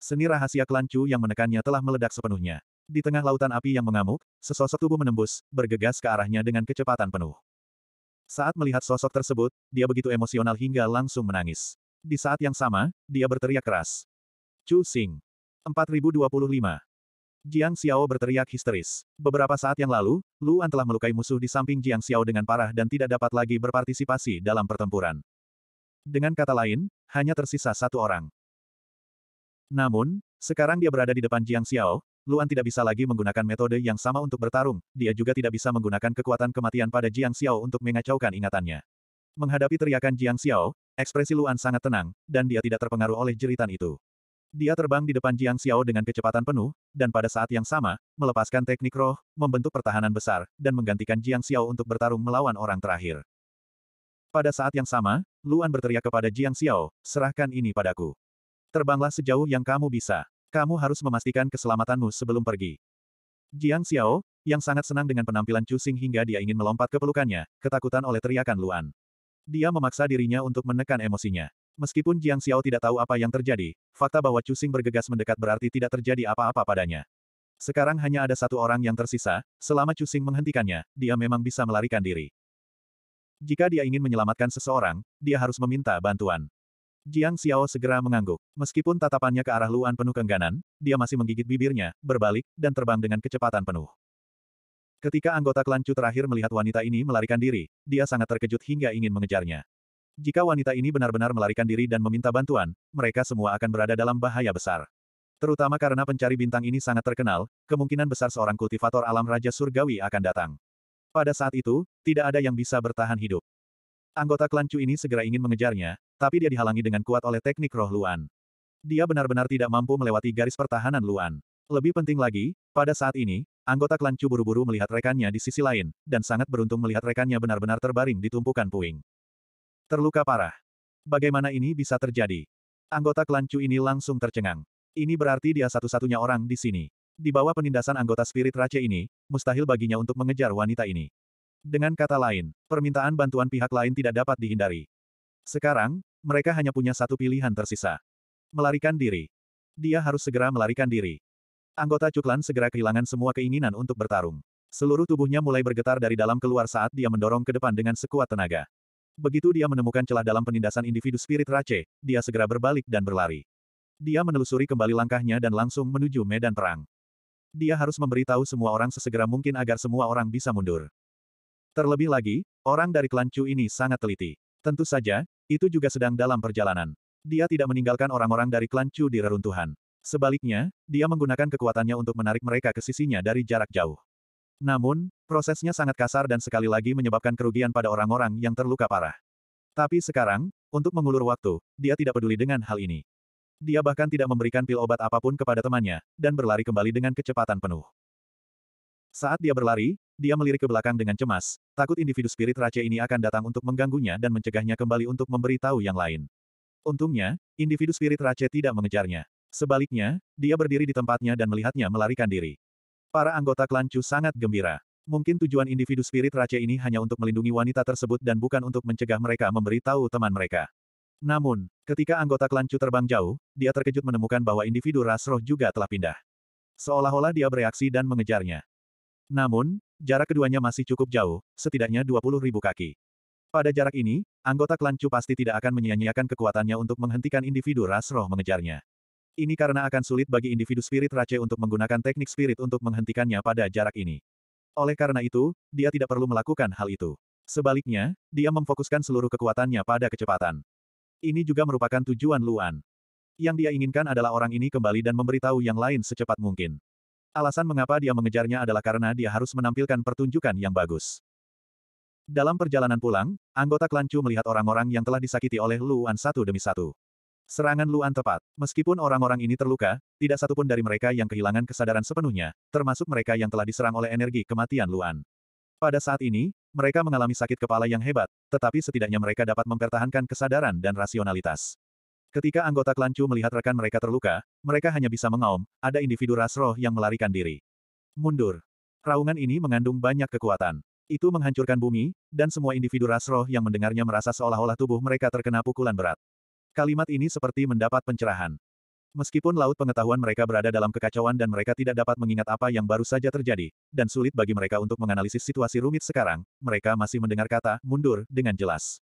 Seni rahasia klan yang menekannya telah meledak sepenuhnya. Di tengah lautan api yang mengamuk, sesosok tubuh menembus, bergegas ke arahnya dengan kecepatan penuh. Saat melihat sosok tersebut, dia begitu emosional hingga langsung menangis. Di saat yang sama, dia berteriak keras. Chu Sing. 4025. Jiang Xiao berteriak histeris. Beberapa saat yang lalu, Luan telah melukai musuh di samping Jiang Xiao dengan parah dan tidak dapat lagi berpartisipasi dalam pertempuran. Dengan kata lain, hanya tersisa satu orang. Namun, sekarang dia berada di depan Jiang Xiao, Luan tidak bisa lagi menggunakan metode yang sama untuk bertarung, dia juga tidak bisa menggunakan kekuatan kematian pada Jiang Xiao untuk mengacaukan ingatannya. Menghadapi teriakan Jiang Xiao, ekspresi Luan sangat tenang, dan dia tidak terpengaruh oleh jeritan itu. Dia terbang di depan Jiang Xiao dengan kecepatan penuh, dan pada saat yang sama, melepaskan teknik roh, membentuk pertahanan besar, dan menggantikan Jiang Xiao untuk bertarung melawan orang terakhir. Pada saat yang sama, Luan berteriak kepada Jiang Xiao, serahkan ini padaku. Terbanglah sejauh yang kamu bisa. Kamu harus memastikan keselamatanmu sebelum pergi. Jiang Xiao, yang sangat senang dengan penampilan Cusing hingga dia ingin melompat ke pelukannya, ketakutan oleh teriakan Luan. Dia memaksa dirinya untuk menekan emosinya. Meskipun Jiang Xiao tidak tahu apa yang terjadi, fakta bahwa Cusing bergegas mendekat berarti tidak terjadi apa-apa padanya. Sekarang hanya ada satu orang yang tersisa, selama Cusing menghentikannya, dia memang bisa melarikan diri. Jika dia ingin menyelamatkan seseorang, dia harus meminta bantuan. Jiang Xiao segera mengangguk. Meskipun tatapannya ke arah Luan penuh kengganan, dia masih menggigit bibirnya, berbalik, dan terbang dengan kecepatan penuh. Ketika anggota klan Chu terakhir melihat wanita ini melarikan diri, dia sangat terkejut hingga ingin mengejarnya. Jika wanita ini benar-benar melarikan diri dan meminta bantuan, mereka semua akan berada dalam bahaya besar. Terutama karena pencari bintang ini sangat terkenal, kemungkinan besar seorang kultivator alam Raja Surgawi akan datang. Pada saat itu, tidak ada yang bisa bertahan hidup. Anggota klan Chu ini segera ingin mengejarnya, tapi dia dihalangi dengan kuat oleh teknik roh Luan. Dia benar-benar tidak mampu melewati garis pertahanan Luan. Lebih penting lagi, pada saat ini, anggota klan Chu buru-buru melihat rekannya di sisi lain, dan sangat beruntung melihat rekannya benar-benar terbaring di tumpukan puing. Terluka parah. Bagaimana ini bisa terjadi? Anggota klan Chu ini langsung tercengang. Ini berarti dia satu-satunya orang di sini. Di bawah penindasan anggota spirit raja ini, mustahil baginya untuk mengejar wanita ini. Dengan kata lain, permintaan bantuan pihak lain tidak dapat dihindari. Sekarang, mereka hanya punya satu pilihan tersisa. Melarikan diri. Dia harus segera melarikan diri. Anggota Cuklan segera kehilangan semua keinginan untuk bertarung. Seluruh tubuhnya mulai bergetar dari dalam keluar saat dia mendorong ke depan dengan sekuat tenaga. Begitu dia menemukan celah dalam penindasan individu spirit race, dia segera berbalik dan berlari. Dia menelusuri kembali langkahnya dan langsung menuju medan perang. Dia harus memberitahu semua orang sesegera mungkin agar semua orang bisa mundur. Terlebih lagi, orang dari klan Chu ini sangat teliti. Tentu saja, itu juga sedang dalam perjalanan. Dia tidak meninggalkan orang-orang dari klan Chu di reruntuhan. Sebaliknya, dia menggunakan kekuatannya untuk menarik mereka ke sisinya dari jarak jauh. Namun, prosesnya sangat kasar dan sekali lagi menyebabkan kerugian pada orang-orang yang terluka parah. Tapi sekarang, untuk mengulur waktu, dia tidak peduli dengan hal ini. Dia bahkan tidak memberikan pil obat apapun kepada temannya, dan berlari kembali dengan kecepatan penuh. Saat dia berlari, dia melirik ke belakang dengan cemas, takut individu spirit raja ini akan datang untuk mengganggunya dan mencegahnya kembali untuk memberi tahu yang lain. Untungnya, individu spirit raja tidak mengejarnya. Sebaliknya, dia berdiri di tempatnya dan melihatnya melarikan diri. Para anggota klan Chu sangat gembira. Mungkin tujuan individu spirit raja ini hanya untuk melindungi wanita tersebut dan bukan untuk mencegah mereka memberi tahu teman mereka. Namun, ketika anggota klan Chu terbang jauh, dia terkejut menemukan bahwa individu ras roh juga telah pindah. Seolah-olah dia bereaksi dan mengejarnya. Namun, jarak keduanya masih cukup jauh, setidaknya 20 ribu kaki. Pada jarak ini, anggota klan Chu pasti tidak akan menyia-nyiakan kekuatannya untuk menghentikan individu ras roh mengejarnya. Ini karena akan sulit bagi individu spirit race untuk menggunakan teknik spirit untuk menghentikannya pada jarak ini. Oleh karena itu, dia tidak perlu melakukan hal itu. Sebaliknya, dia memfokuskan seluruh kekuatannya pada kecepatan. Ini juga merupakan tujuan Luan. Yang dia inginkan adalah orang ini kembali dan memberitahu yang lain secepat mungkin. Alasan mengapa dia mengejarnya adalah karena dia harus menampilkan pertunjukan yang bagus. Dalam perjalanan pulang, anggota klancu melihat orang-orang yang telah disakiti oleh Luan satu demi satu. Serangan Luan tepat. Meskipun orang-orang ini terluka, tidak satupun dari mereka yang kehilangan kesadaran sepenuhnya, termasuk mereka yang telah diserang oleh energi kematian Luan. Pada saat ini, mereka mengalami sakit kepala yang hebat, tetapi setidaknya mereka dapat mempertahankan kesadaran dan rasionalitas. Ketika anggota klan Chu melihat rekan mereka terluka, mereka hanya bisa mengaum, ada individu ras roh yang melarikan diri. Mundur. Raungan ini mengandung banyak kekuatan. Itu menghancurkan bumi, dan semua individu ras roh yang mendengarnya merasa seolah-olah tubuh mereka terkena pukulan berat. Kalimat ini seperti mendapat pencerahan. Meskipun laut pengetahuan mereka berada dalam kekacauan dan mereka tidak dapat mengingat apa yang baru saja terjadi, dan sulit bagi mereka untuk menganalisis situasi rumit sekarang, mereka masih mendengar kata mundur dengan jelas.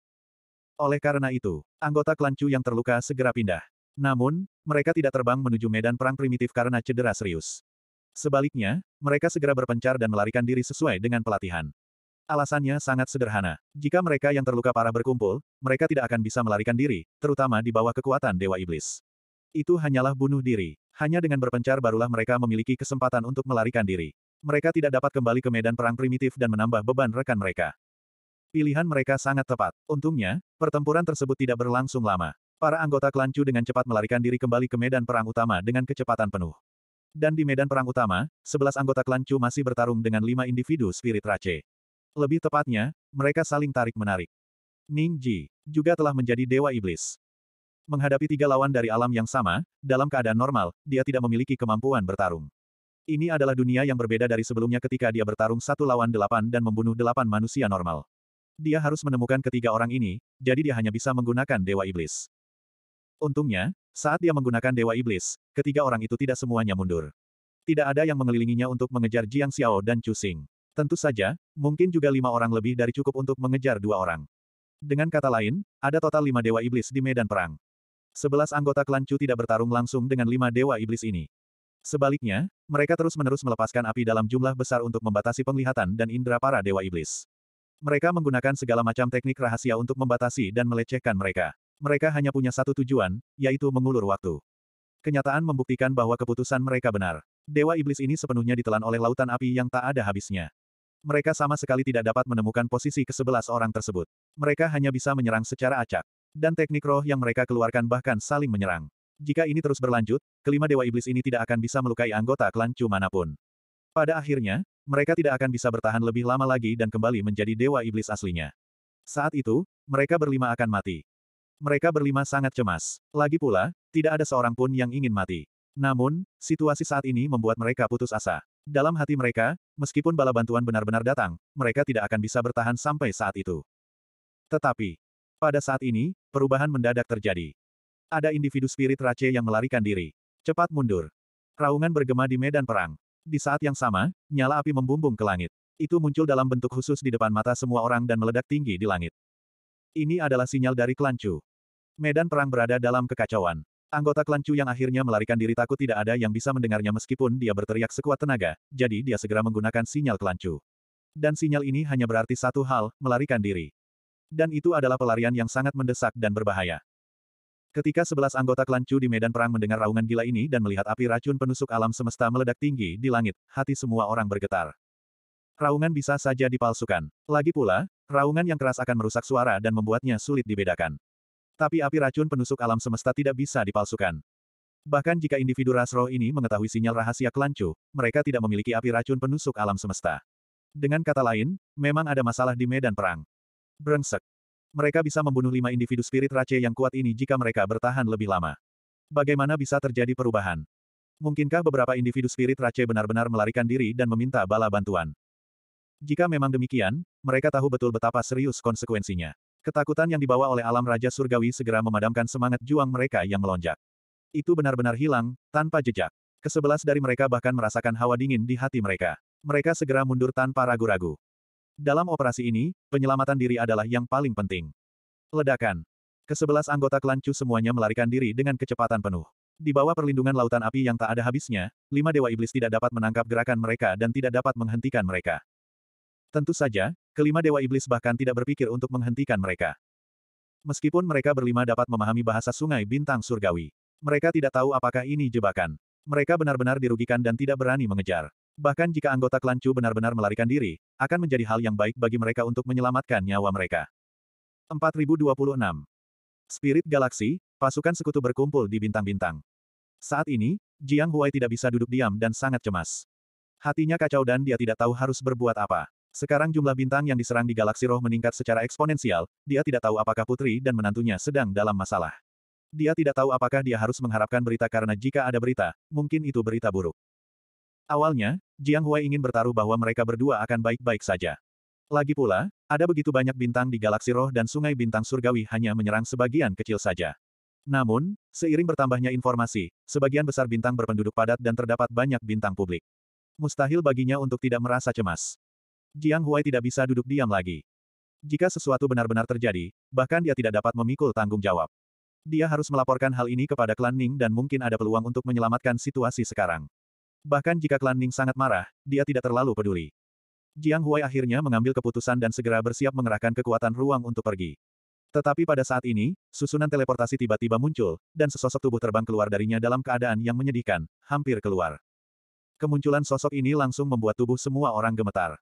Oleh karena itu, anggota klan Chu yang terluka segera pindah. Namun, mereka tidak terbang menuju medan perang primitif karena cedera serius. Sebaliknya, mereka segera berpencar dan melarikan diri sesuai dengan pelatihan. Alasannya sangat sederhana. Jika mereka yang terluka parah berkumpul, mereka tidak akan bisa melarikan diri, terutama di bawah kekuatan Dewa Iblis. Itu hanyalah bunuh diri. Hanya dengan berpencar barulah mereka memiliki kesempatan untuk melarikan diri. Mereka tidak dapat kembali ke medan perang primitif dan menambah beban rekan mereka. Pilihan mereka sangat tepat. Untungnya, pertempuran tersebut tidak berlangsung lama. Para anggota klancu dengan cepat melarikan diri kembali ke medan perang utama dengan kecepatan penuh. Dan di medan perang utama, sebelas anggota klancu masih bertarung dengan lima individu spirit race. Lebih tepatnya, mereka saling tarik-menarik. Ning Ji juga telah menjadi Dewa Iblis. Menghadapi tiga lawan dari alam yang sama, dalam keadaan normal, dia tidak memiliki kemampuan bertarung. Ini adalah dunia yang berbeda dari sebelumnya ketika dia bertarung satu lawan delapan dan membunuh delapan manusia normal. Dia harus menemukan ketiga orang ini, jadi dia hanya bisa menggunakan Dewa Iblis. Untungnya, saat dia menggunakan Dewa Iblis, ketiga orang itu tidak semuanya mundur. Tidak ada yang mengelilinginya untuk mengejar Jiang Xiao dan Chu Xing. Tentu saja, mungkin juga lima orang lebih dari cukup untuk mengejar dua orang. Dengan kata lain, ada total lima dewa iblis di medan perang. Sebelas anggota klan Chu tidak bertarung langsung dengan lima dewa iblis ini. Sebaliknya, mereka terus-menerus melepaskan api dalam jumlah besar untuk membatasi penglihatan dan indera para dewa iblis. Mereka menggunakan segala macam teknik rahasia untuk membatasi dan melecehkan mereka. Mereka hanya punya satu tujuan, yaitu mengulur waktu. Kenyataan membuktikan bahwa keputusan mereka benar. Dewa iblis ini sepenuhnya ditelan oleh lautan api yang tak ada habisnya. Mereka sama sekali tidak dapat menemukan posisi ke-11 orang tersebut. Mereka hanya bisa menyerang secara acak. Dan teknik roh yang mereka keluarkan bahkan saling menyerang. Jika ini terus berlanjut, kelima dewa iblis ini tidak akan bisa melukai anggota klan Chu manapun. Pada akhirnya, mereka tidak akan bisa bertahan lebih lama lagi dan kembali menjadi dewa iblis aslinya. Saat itu, mereka berlima akan mati. Mereka berlima sangat cemas. Lagi pula, tidak ada seorang pun yang ingin mati. Namun, situasi saat ini membuat mereka putus asa. Dalam hati mereka, meskipun bala bantuan benar-benar datang, mereka tidak akan bisa bertahan sampai saat itu. Tetapi, pada saat ini, perubahan mendadak terjadi. Ada individu spirit race yang melarikan diri. Cepat mundur. Raungan bergema di medan perang. Di saat yang sama, nyala api membumbung ke langit. Itu muncul dalam bentuk khusus di depan mata semua orang dan meledak tinggi di langit. Ini adalah sinyal dari Klancu. Medan perang berada dalam kekacauan. Anggota klan Chu yang akhirnya melarikan diri takut tidak ada yang bisa mendengarnya meskipun dia berteriak sekuat tenaga, jadi dia segera menggunakan sinyal klan Chu. Dan sinyal ini hanya berarti satu hal, melarikan diri. Dan itu adalah pelarian yang sangat mendesak dan berbahaya. Ketika sebelas anggota klan Chu di medan perang mendengar raungan gila ini dan melihat api racun penusuk alam semesta meledak tinggi di langit, hati semua orang bergetar. Raungan bisa saja dipalsukan. Lagi pula, raungan yang keras akan merusak suara dan membuatnya sulit dibedakan. Tapi api racun penusuk alam semesta tidak bisa dipalsukan. Bahkan jika individu ras roh ini mengetahui sinyal rahasia kelancu, mereka tidak memiliki api racun penusuk alam semesta. Dengan kata lain, memang ada masalah di medan perang. Brengsek. Mereka bisa membunuh lima individu spirit race yang kuat ini jika mereka bertahan lebih lama. Bagaimana bisa terjadi perubahan? Mungkinkah beberapa individu spirit race benar-benar melarikan diri dan meminta bala bantuan? Jika memang demikian, mereka tahu betul betapa serius konsekuensinya. Ketakutan yang dibawa oleh alam Raja Surgawi segera memadamkan semangat juang mereka yang melonjak. Itu benar-benar hilang, tanpa jejak. Kesebelas dari mereka bahkan merasakan hawa dingin di hati mereka. Mereka segera mundur tanpa ragu-ragu. Dalam operasi ini, penyelamatan diri adalah yang paling penting. Ledakan. Kesebelas anggota klan Chu semuanya melarikan diri dengan kecepatan penuh. Di bawah perlindungan lautan api yang tak ada habisnya, lima dewa iblis tidak dapat menangkap gerakan mereka dan tidak dapat menghentikan mereka. Tentu saja, Kelima Dewa Iblis bahkan tidak berpikir untuk menghentikan mereka. Meskipun mereka berlima dapat memahami bahasa sungai bintang surgawi, mereka tidak tahu apakah ini jebakan. Mereka benar-benar dirugikan dan tidak berani mengejar. Bahkan jika anggota klan benar-benar melarikan diri, akan menjadi hal yang baik bagi mereka untuk menyelamatkan nyawa mereka. 4026. Spirit Galaksi, pasukan sekutu berkumpul di bintang-bintang. Saat ini, Jiang Huai tidak bisa duduk diam dan sangat cemas. Hatinya kacau dan dia tidak tahu harus berbuat apa. Sekarang jumlah bintang yang diserang di galaksi roh meningkat secara eksponensial, dia tidak tahu apakah putri dan menantunya sedang dalam masalah. Dia tidak tahu apakah dia harus mengharapkan berita karena jika ada berita, mungkin itu berita buruk. Awalnya, Jiang Hui ingin bertaruh bahwa mereka berdua akan baik-baik saja. Lagi pula, ada begitu banyak bintang di galaksi roh dan sungai bintang surgawi hanya menyerang sebagian kecil saja. Namun, seiring bertambahnya informasi, sebagian besar bintang berpenduduk padat dan terdapat banyak bintang publik. Mustahil baginya untuk tidak merasa cemas. Jiang Huai tidak bisa duduk diam lagi. Jika sesuatu benar-benar terjadi, bahkan dia tidak dapat memikul tanggung jawab. Dia harus melaporkan hal ini kepada klan Ning dan mungkin ada peluang untuk menyelamatkan situasi sekarang. Bahkan jika klan Ning sangat marah, dia tidak terlalu peduli. Jiang Huai akhirnya mengambil keputusan dan segera bersiap mengerahkan kekuatan ruang untuk pergi. Tetapi pada saat ini, susunan teleportasi tiba-tiba muncul, dan sesosok tubuh terbang keluar darinya dalam keadaan yang menyedihkan, hampir keluar. Kemunculan sosok ini langsung membuat tubuh semua orang gemetar.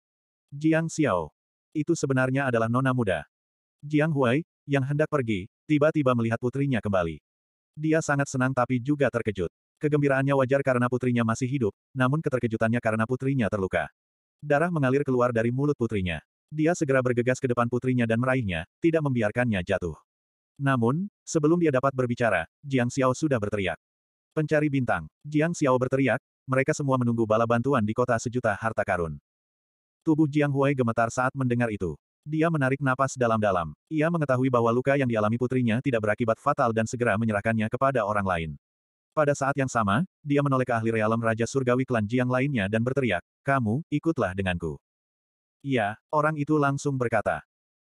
Jiang Xiao. Itu sebenarnya adalah nona muda. Jiang Huai, yang hendak pergi, tiba-tiba melihat putrinya kembali. Dia sangat senang tapi juga terkejut. Kegembiraannya wajar karena putrinya masih hidup, namun keterkejutannya karena putrinya terluka. Darah mengalir keluar dari mulut putrinya. Dia segera bergegas ke depan putrinya dan meraihnya, tidak membiarkannya jatuh. Namun, sebelum dia dapat berbicara, Jiang Xiao sudah berteriak. Pencari bintang, Jiang Xiao berteriak, mereka semua menunggu bala bantuan di kota sejuta harta karun. Tubuh Jiang Huai gemetar saat mendengar itu. Dia menarik napas dalam-dalam. Ia mengetahui bahwa luka yang dialami putrinya tidak berakibat fatal dan segera menyerahkannya kepada orang lain. Pada saat yang sama, dia menoleh ke ahli realem Raja Surgawi klan Jiang lainnya dan berteriak, Kamu, ikutlah denganku. Iya, orang itu langsung berkata.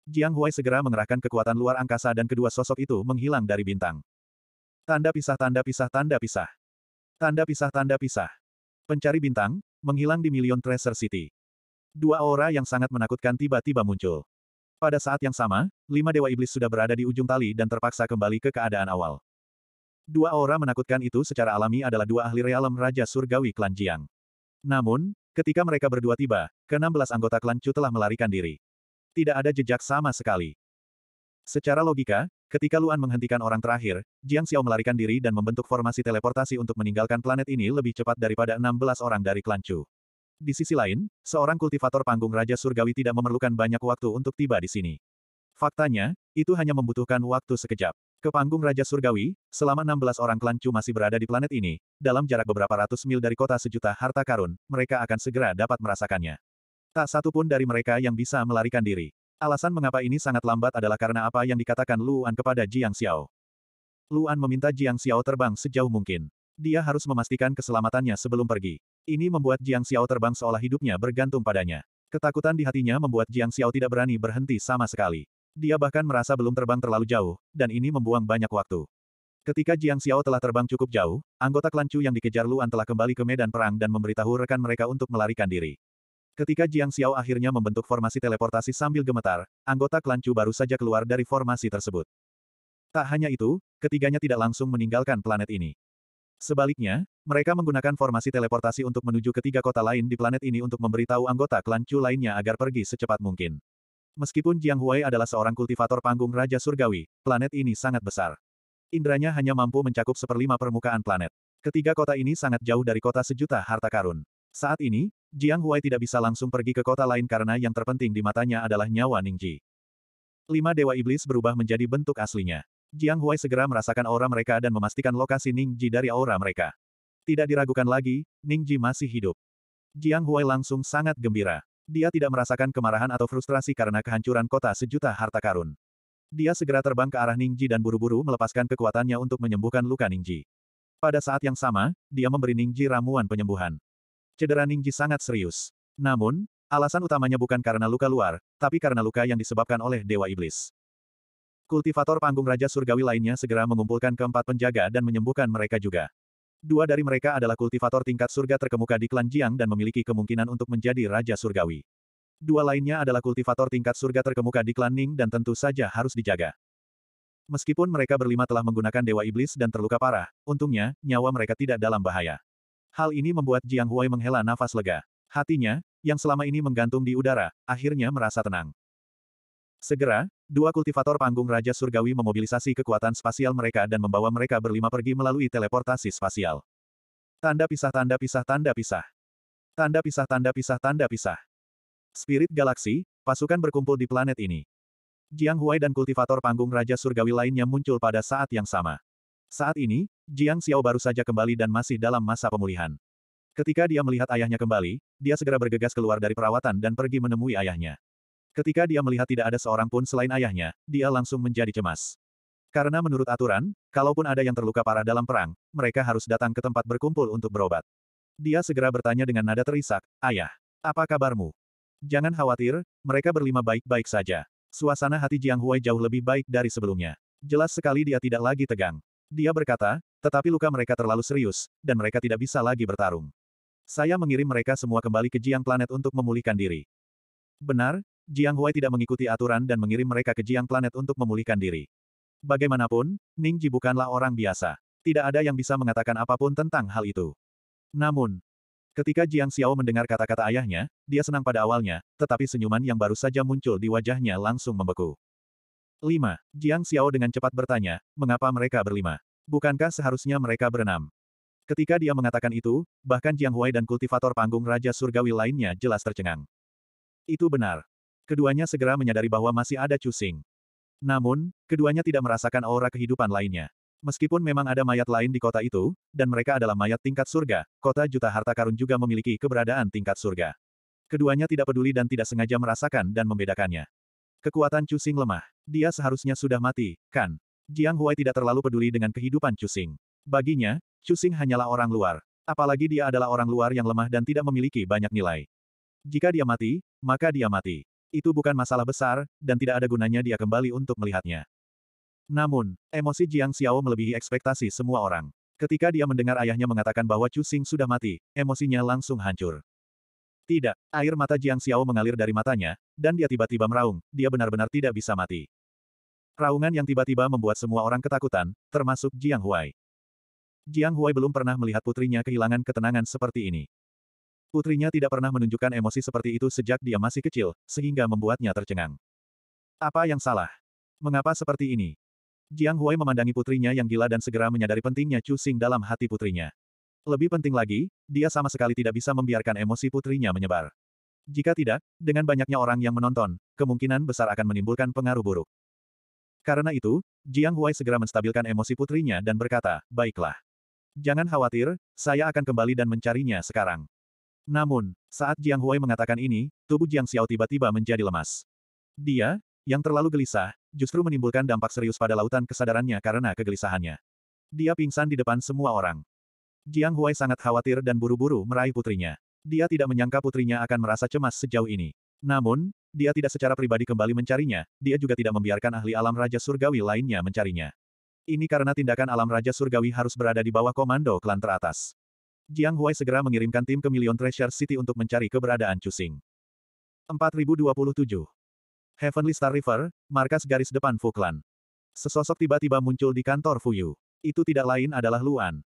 Jiang Huai segera mengerahkan kekuatan luar angkasa dan kedua sosok itu menghilang dari bintang. Tanda pisah tanda pisah tanda pisah. Tanda pisah tanda pisah. Pencari bintang, menghilang di Million Treasure City. Dua aura yang sangat menakutkan tiba-tiba muncul. Pada saat yang sama, lima dewa iblis sudah berada di ujung tali dan terpaksa kembali ke keadaan awal. Dua aura menakutkan itu secara alami adalah dua ahli realem Raja Surgawi Klan Jiang. Namun, ketika mereka berdua tiba, keenam belas anggota klan Chu telah melarikan diri. Tidak ada jejak sama sekali. Secara logika, ketika Luan menghentikan orang terakhir, Jiang Xiao melarikan diri dan membentuk formasi teleportasi untuk meninggalkan planet ini lebih cepat daripada enam belas orang dari klan Chu. Di sisi lain, seorang kultivator panggung Raja Surgawi tidak memerlukan banyak waktu untuk tiba di sini. Faktanya, itu hanya membutuhkan waktu sekejap. Ke panggung Raja Surgawi, selama 16 orang klan Chu masih berada di planet ini, dalam jarak beberapa ratus mil dari kota sejuta harta karun, mereka akan segera dapat merasakannya. Tak satu pun dari mereka yang bisa melarikan diri. Alasan mengapa ini sangat lambat adalah karena apa yang dikatakan Luan kepada Jiang Xiao. Luan meminta Jiang Xiao terbang sejauh mungkin. Dia harus memastikan keselamatannya sebelum pergi. Ini membuat Jiang Xiao terbang seolah hidupnya bergantung padanya. Ketakutan di hatinya membuat Jiang Xiao tidak berani berhenti sama sekali. Dia bahkan merasa belum terbang terlalu jauh, dan ini membuang banyak waktu. Ketika Jiang Xiao telah terbang cukup jauh, anggota klan Chu yang dikejar Luan telah kembali ke medan perang dan memberitahu rekan mereka untuk melarikan diri. Ketika Jiang Xiao akhirnya membentuk formasi teleportasi sambil gemetar, anggota klan Chu baru saja keluar dari formasi tersebut. Tak hanya itu, ketiganya tidak langsung meninggalkan planet ini. Sebaliknya, mereka menggunakan formasi teleportasi untuk menuju ke tiga kota lain di planet ini untuk memberitahu anggota klan Chu lainnya agar pergi secepat mungkin. Meskipun Jiang Huai adalah seorang kultivator panggung Raja Surgawi, planet ini sangat besar. Indranya hanya mampu mencakup seperlima permukaan planet. Ketiga kota ini sangat jauh dari kota sejuta harta karun. Saat ini, Jiang Huai tidak bisa langsung pergi ke kota lain karena yang terpenting di matanya adalah nyawa Ningji. Lima Dewa Iblis berubah menjadi bentuk aslinya. Jiang Huai segera merasakan aura mereka dan memastikan lokasi Ning Ji dari aura mereka. Tidak diragukan lagi, Ning Ji masih hidup. Jiang Huai langsung sangat gembira. Dia tidak merasakan kemarahan atau frustrasi karena kehancuran kota sejuta harta karun. Dia segera terbang ke arah Ning Ji dan buru-buru melepaskan kekuatannya untuk menyembuhkan luka Ning Ji. Pada saat yang sama, dia memberi Ning Ji ramuan penyembuhan. Cedera Ning Ji sangat serius. Namun, alasan utamanya bukan karena luka luar, tapi karena luka yang disebabkan oleh Dewa Iblis. Kultivator panggung Raja Surgawi lainnya segera mengumpulkan keempat penjaga dan menyembuhkan mereka juga. Dua dari mereka adalah kultivator tingkat surga terkemuka di klan Jiang dan memiliki kemungkinan untuk menjadi Raja Surgawi. Dua lainnya adalah kultivator tingkat surga terkemuka di klan Ning dan tentu saja harus dijaga. Meskipun mereka berlima telah menggunakan Dewa Iblis dan terluka parah, untungnya, nyawa mereka tidak dalam bahaya. Hal ini membuat Jiang Huai menghela nafas lega. Hatinya, yang selama ini menggantung di udara, akhirnya merasa tenang. Segera, dua kultivator panggung Raja Surgawi memobilisasi kekuatan spasial mereka dan membawa mereka berlima pergi melalui teleportasi spasial. Tanda pisah tanda pisah tanda pisah. Tanda pisah tanda pisah tanda pisah. Spirit Galaksi, pasukan berkumpul di planet ini. Jiang Huai dan kultivator panggung Raja Surgawi lainnya muncul pada saat yang sama. Saat ini, Jiang Xiao baru saja kembali dan masih dalam masa pemulihan. Ketika dia melihat ayahnya kembali, dia segera bergegas keluar dari perawatan dan pergi menemui ayahnya. Ketika dia melihat tidak ada seorang pun selain ayahnya, dia langsung menjadi cemas. Karena menurut aturan, kalaupun ada yang terluka parah dalam perang, mereka harus datang ke tempat berkumpul untuk berobat. Dia segera bertanya dengan nada terisak, Ayah, apa kabarmu? Jangan khawatir, mereka berlima baik-baik saja. Suasana hati Jiang Huai jauh lebih baik dari sebelumnya. Jelas sekali dia tidak lagi tegang. Dia berkata, tetapi luka mereka terlalu serius, dan mereka tidak bisa lagi bertarung. Saya mengirim mereka semua kembali ke Jiang Planet untuk memulihkan diri. Benar, Jiang Huai tidak mengikuti aturan dan mengirim mereka ke Jiang Planet untuk memulihkan diri. Bagaimanapun, Ning Ji bukanlah orang biasa. Tidak ada yang bisa mengatakan apapun tentang hal itu. Namun, ketika Jiang Xiao mendengar kata-kata ayahnya, dia senang pada awalnya, tetapi senyuman yang baru saja muncul di wajahnya langsung membeku. 5. Jiang Xiao dengan cepat bertanya, mengapa mereka berlima? Bukankah seharusnya mereka berenam? Ketika dia mengatakan itu, bahkan Jiang Huai dan kultivator panggung Raja Surgawi lainnya jelas tercengang. Itu benar. Keduanya segera menyadari bahwa masih ada Cusing. Namun, keduanya tidak merasakan aura kehidupan lainnya. Meskipun memang ada mayat lain di kota itu, dan mereka adalah mayat tingkat surga, kota juta harta karun juga memiliki keberadaan tingkat surga. Keduanya tidak peduli dan tidak sengaja merasakan dan membedakannya. Kekuatan Cusing lemah. Dia seharusnya sudah mati, kan? Jiang Huai tidak terlalu peduli dengan kehidupan Cusing. Baginya, Cusing hanyalah orang luar. Apalagi dia adalah orang luar yang lemah dan tidak memiliki banyak nilai. Jika dia mati, maka dia mati. Itu bukan masalah besar, dan tidak ada gunanya dia kembali untuk melihatnya. Namun, emosi Jiang Xiao melebihi ekspektasi semua orang. Ketika dia mendengar ayahnya mengatakan bahwa Chu Xing sudah mati, emosinya langsung hancur. Tidak, air mata Jiang Xiao mengalir dari matanya, dan dia tiba-tiba meraung, dia benar-benar tidak bisa mati. Raungan yang tiba-tiba membuat semua orang ketakutan, termasuk Jiang Huai. Jiang Huai belum pernah melihat putrinya kehilangan ketenangan seperti ini. Putrinya tidak pernah menunjukkan emosi seperti itu sejak dia masih kecil, sehingga membuatnya tercengang. Apa yang salah? Mengapa seperti ini? Jiang Huai memandangi putrinya yang gila dan segera menyadari pentingnya Chu Xing dalam hati putrinya. Lebih penting lagi, dia sama sekali tidak bisa membiarkan emosi putrinya menyebar. Jika tidak, dengan banyaknya orang yang menonton, kemungkinan besar akan menimbulkan pengaruh buruk. Karena itu, Jiang Huai segera menstabilkan emosi putrinya dan berkata, Baiklah. Jangan khawatir, saya akan kembali dan mencarinya sekarang. Namun, saat Jiang Huai mengatakan ini, tubuh Jiang Xiao tiba-tiba menjadi lemas. Dia, yang terlalu gelisah, justru menimbulkan dampak serius pada lautan kesadarannya karena kegelisahannya. Dia pingsan di depan semua orang. Jiang Huai sangat khawatir dan buru-buru meraih putrinya. Dia tidak menyangka putrinya akan merasa cemas sejauh ini. Namun, dia tidak secara pribadi kembali mencarinya, dia juga tidak membiarkan ahli alam Raja Surgawi lainnya mencarinya. Ini karena tindakan alam Raja Surgawi harus berada di bawah komando klan teratas. Jiang Huai segera mengirimkan tim ke Million Treasure City untuk mencari keberadaan Cusing. 4027. Heavenly Star River, markas garis depan Fuklan. Sesosok tiba-tiba muncul di kantor Fuyu. Itu tidak lain adalah Luan.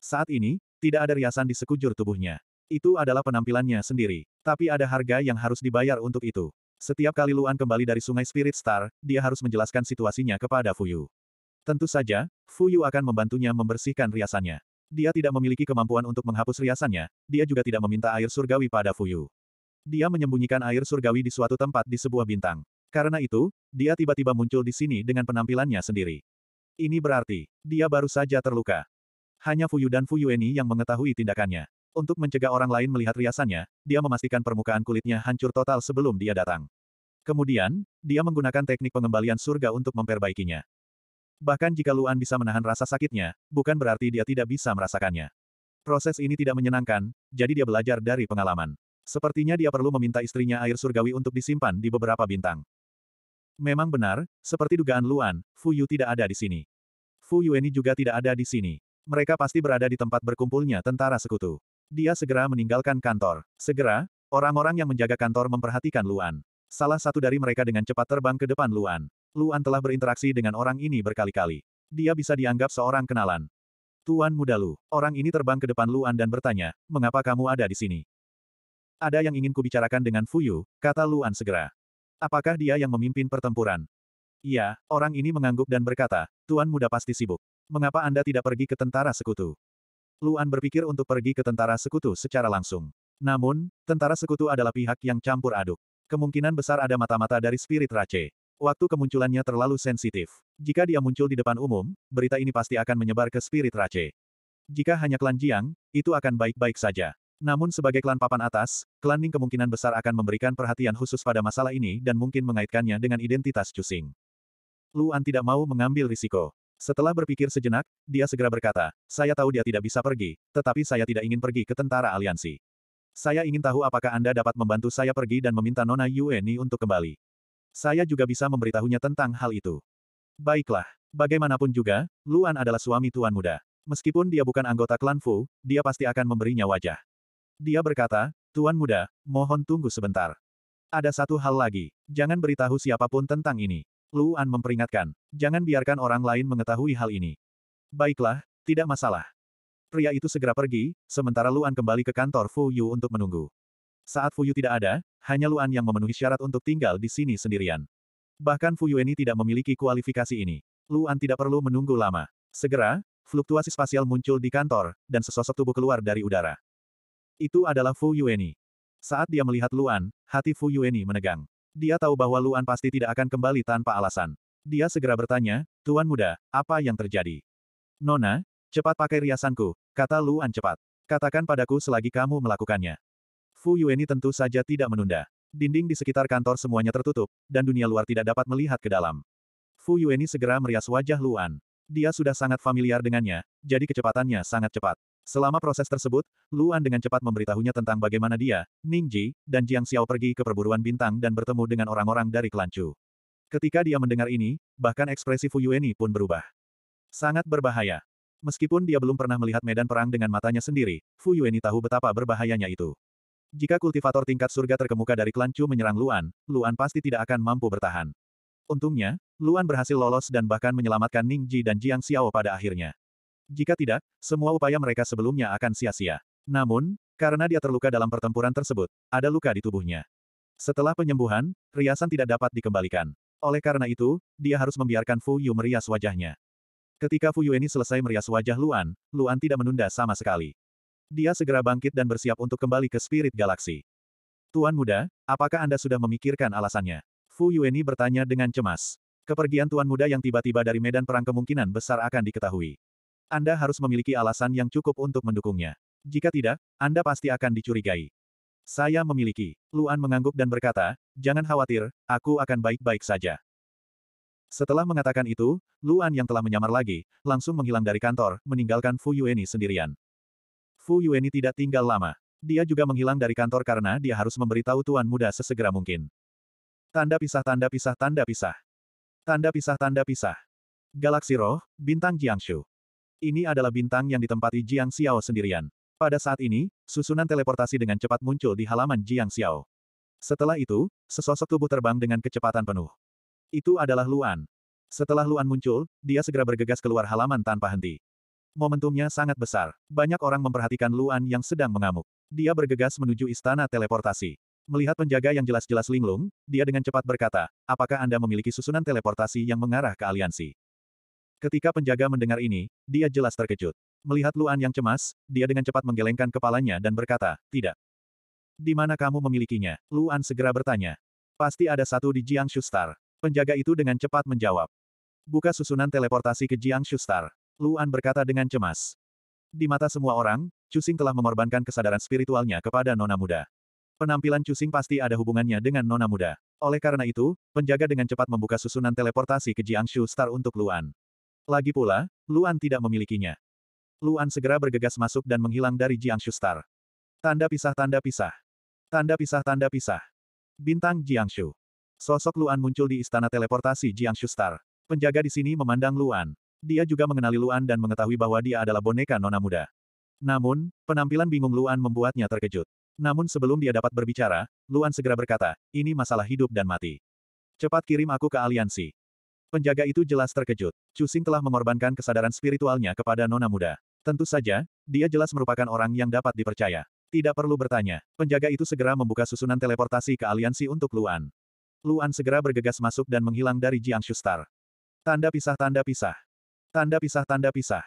Saat ini, tidak ada riasan di sekujur tubuhnya. Itu adalah penampilannya sendiri. Tapi ada harga yang harus dibayar untuk itu. Setiap kali Luan kembali dari sungai Spirit Star, dia harus menjelaskan situasinya kepada Fuyu. Tentu saja, Fuyu akan membantunya membersihkan riasannya. Dia tidak memiliki kemampuan untuk menghapus riasannya, dia juga tidak meminta air surgawi pada Fuyu. Dia menyembunyikan air surgawi di suatu tempat di sebuah bintang. Karena itu, dia tiba-tiba muncul di sini dengan penampilannya sendiri. Ini berarti, dia baru saja terluka. Hanya Fuyu dan Fuyueni yang mengetahui tindakannya. Untuk mencegah orang lain melihat riasannya, dia memastikan permukaan kulitnya hancur total sebelum dia datang. Kemudian, dia menggunakan teknik pengembalian surga untuk memperbaikinya. Bahkan jika Luan bisa menahan rasa sakitnya, bukan berarti dia tidak bisa merasakannya. Proses ini tidak menyenangkan, jadi dia belajar dari pengalaman. Sepertinya dia perlu meminta istrinya air surgawi untuk disimpan di beberapa bintang. Memang benar, seperti dugaan Luan, Fu Yu tidak ada di sini. Fu Yueni juga tidak ada di sini. Mereka pasti berada di tempat berkumpulnya tentara sekutu. Dia segera meninggalkan kantor. Segera, orang-orang yang menjaga kantor memperhatikan Luan. Salah satu dari mereka dengan cepat terbang ke depan Luan. Luan telah berinteraksi dengan orang ini berkali-kali. Dia bisa dianggap seorang kenalan. Tuan muda Lu, orang ini terbang ke depan Luan dan bertanya, mengapa kamu ada di sini? Ada yang ingin kubicarakan dengan Fuyu, kata Luan segera. Apakah dia yang memimpin pertempuran? Iya, orang ini mengangguk dan berkata, Tuan muda pasti sibuk. Mengapa Anda tidak pergi ke tentara sekutu? Luan berpikir untuk pergi ke tentara sekutu secara langsung. Namun, tentara sekutu adalah pihak yang campur aduk. Kemungkinan besar ada mata-mata dari spirit Rache. Waktu kemunculannya terlalu sensitif. Jika dia muncul di depan umum, berita ini pasti akan menyebar ke spirit Rache. Jika hanya klan Jiang, itu akan baik-baik saja. Namun sebagai klan papan atas, klan Ning kemungkinan besar akan memberikan perhatian khusus pada masalah ini dan mungkin mengaitkannya dengan identitas Cusing. Luan tidak mau mengambil risiko. Setelah berpikir sejenak, dia segera berkata, saya tahu dia tidak bisa pergi, tetapi saya tidak ingin pergi ke tentara aliansi. Saya ingin tahu apakah Anda dapat membantu saya pergi dan meminta Nona Yueni untuk kembali. Saya juga bisa memberitahunya tentang hal itu. Baiklah. Bagaimanapun juga, Luan adalah suami tuan muda. Meskipun dia bukan anggota klan Fu, dia pasti akan memberinya wajah. Dia berkata, Tuan muda, mohon tunggu sebentar. Ada satu hal lagi, jangan beritahu siapapun tentang ini. Luan memperingatkan, jangan biarkan orang lain mengetahui hal ini. Baiklah, tidak masalah. Pria itu segera pergi, sementara Luan kembali ke kantor Fu Yu untuk menunggu. Saat Fuyu tidak ada, hanya Luan yang memenuhi syarat untuk tinggal di sini sendirian. Bahkan Fuyu ini tidak memiliki kualifikasi ini. Luan tidak perlu menunggu lama. Segera, fluktuasi spasial muncul di kantor, dan sesosok tubuh keluar dari udara. Itu adalah Fu Yueni. Saat dia melihat Luan, hati Fu Yueni menegang. Dia tahu bahwa Luan pasti tidak akan kembali tanpa alasan. Dia segera bertanya, Tuan Muda, apa yang terjadi? Nona, cepat pakai riasanku, kata Luan cepat. Katakan padaku selagi kamu melakukannya. Fu Yueni tentu saja tidak menunda. Dinding di sekitar kantor semuanya tertutup, dan dunia luar tidak dapat melihat ke dalam. Fu Yueni segera merias wajah Luan. Dia sudah sangat familiar dengannya, jadi kecepatannya sangat cepat. Selama proses tersebut, Luan dengan cepat memberitahunya tentang bagaimana dia, Ning Ji, dan Jiang Xiao pergi ke perburuan bintang dan bertemu dengan orang-orang dari klan Chu. Ketika dia mendengar ini, bahkan ekspresi Fu Yueni pun berubah. Sangat berbahaya. Meskipun dia belum pernah melihat medan perang dengan matanya sendiri, Fu Yueni tahu betapa berbahayanya itu. Jika kultivator tingkat surga terkemuka dari klan Chu menyerang Luan, Luan pasti tidak akan mampu bertahan. Untungnya, Luan berhasil lolos dan bahkan menyelamatkan Ning Ji dan Jiang Xiao pada akhirnya. Jika tidak, semua upaya mereka sebelumnya akan sia-sia. Namun, karena dia terluka dalam pertempuran tersebut, ada luka di tubuhnya. Setelah penyembuhan, riasan tidak dapat dikembalikan. Oleh karena itu, dia harus membiarkan Fu Yu merias wajahnya. Ketika Fu ini selesai merias wajah Luan, Luan tidak menunda sama sekali. Dia segera bangkit dan bersiap untuk kembali ke spirit galaksi. Tuan muda, apakah Anda sudah memikirkan alasannya? Fu Yueni bertanya dengan cemas. Kepergian Tuan muda yang tiba-tiba dari medan perang kemungkinan besar akan diketahui. Anda harus memiliki alasan yang cukup untuk mendukungnya. Jika tidak, Anda pasti akan dicurigai. Saya memiliki. Luan mengangguk dan berkata, jangan khawatir, aku akan baik-baik saja. Setelah mengatakan itu, Luan yang telah menyamar lagi, langsung menghilang dari kantor, meninggalkan Fu Yueni sendirian. Fu Yueni tidak tinggal lama. Dia juga menghilang dari kantor karena dia harus memberitahu tuan muda sesegera mungkin. Tanda pisah tanda pisah tanda pisah. Tanda pisah tanda pisah. Galaksi roh, bintang Jiangshu. Ini adalah bintang yang ditempati Jiang Xiao sendirian. Pada saat ini, susunan teleportasi dengan cepat muncul di halaman Jiang Xiao. Setelah itu, sesosok tubuh terbang dengan kecepatan penuh. Itu adalah Luan. Setelah Luan muncul, dia segera bergegas keluar halaman tanpa henti. Momentumnya sangat besar. Banyak orang memperhatikan Luan yang sedang mengamuk. Dia bergegas menuju istana teleportasi. Melihat penjaga yang jelas-jelas linglung, dia dengan cepat berkata, apakah Anda memiliki susunan teleportasi yang mengarah ke aliansi? Ketika penjaga mendengar ini, dia jelas terkejut. Melihat Luan yang cemas, dia dengan cepat menggelengkan kepalanya dan berkata, tidak. Di mana kamu memilikinya? Luan segera bertanya. Pasti ada satu di Jiang Star. Penjaga itu dengan cepat menjawab. Buka susunan teleportasi ke Jiang Star. Luan berkata dengan cemas. Di mata semua orang, Cusing telah mengorbankan kesadaran spiritualnya kepada nona muda. Penampilan Cusing pasti ada hubungannya dengan nona muda. Oleh karena itu, penjaga dengan cepat membuka susunan teleportasi ke Jiangshu Star untuk Luan. Lagi pula, Luan tidak memilikinya. Luan segera bergegas masuk dan menghilang dari Jiangshu Star. Tanda pisah tanda pisah. Tanda pisah tanda pisah. Bintang Jiangshu. Sosok Luan muncul di istana teleportasi Jiangshu Star. Penjaga di sini memandang Luan. Dia juga mengenali Luan dan mengetahui bahwa dia adalah boneka nona muda. Namun, penampilan bingung Luan membuatnya terkejut. Namun sebelum dia dapat berbicara, Luan segera berkata, ini masalah hidup dan mati. Cepat kirim aku ke aliansi. Penjaga itu jelas terkejut. Cusing telah mengorbankan kesadaran spiritualnya kepada nona muda. Tentu saja, dia jelas merupakan orang yang dapat dipercaya. Tidak perlu bertanya. Penjaga itu segera membuka susunan teleportasi ke aliansi untuk Luan. Luan segera bergegas masuk dan menghilang dari Jiang Star. Tanda pisah-tanda pisah. Tanda pisah-tanda pisah.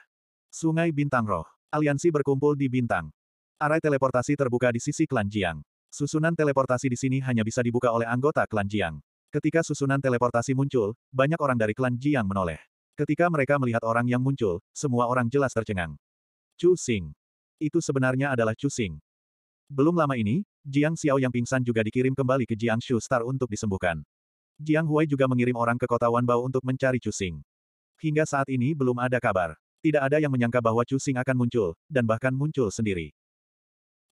Sungai Bintang Roh. Aliansi berkumpul di Bintang. Arai teleportasi terbuka di sisi klan Jiang. Susunan teleportasi di sini hanya bisa dibuka oleh anggota klan Jiang. Ketika susunan teleportasi muncul, banyak orang dari klan Jiang menoleh. Ketika mereka melihat orang yang muncul, semua orang jelas tercengang. Chu Xing. Itu sebenarnya adalah Chu Xing. Belum lama ini, Jiang Xiao yang pingsan juga dikirim kembali ke Jiang Shu Star untuk disembuhkan. Jiang Huai juga mengirim orang ke kota Wanbao untuk mencari Chu Xing. Hingga saat ini belum ada kabar. Tidak ada yang menyangka bahwa Cusing akan muncul, dan bahkan muncul sendiri.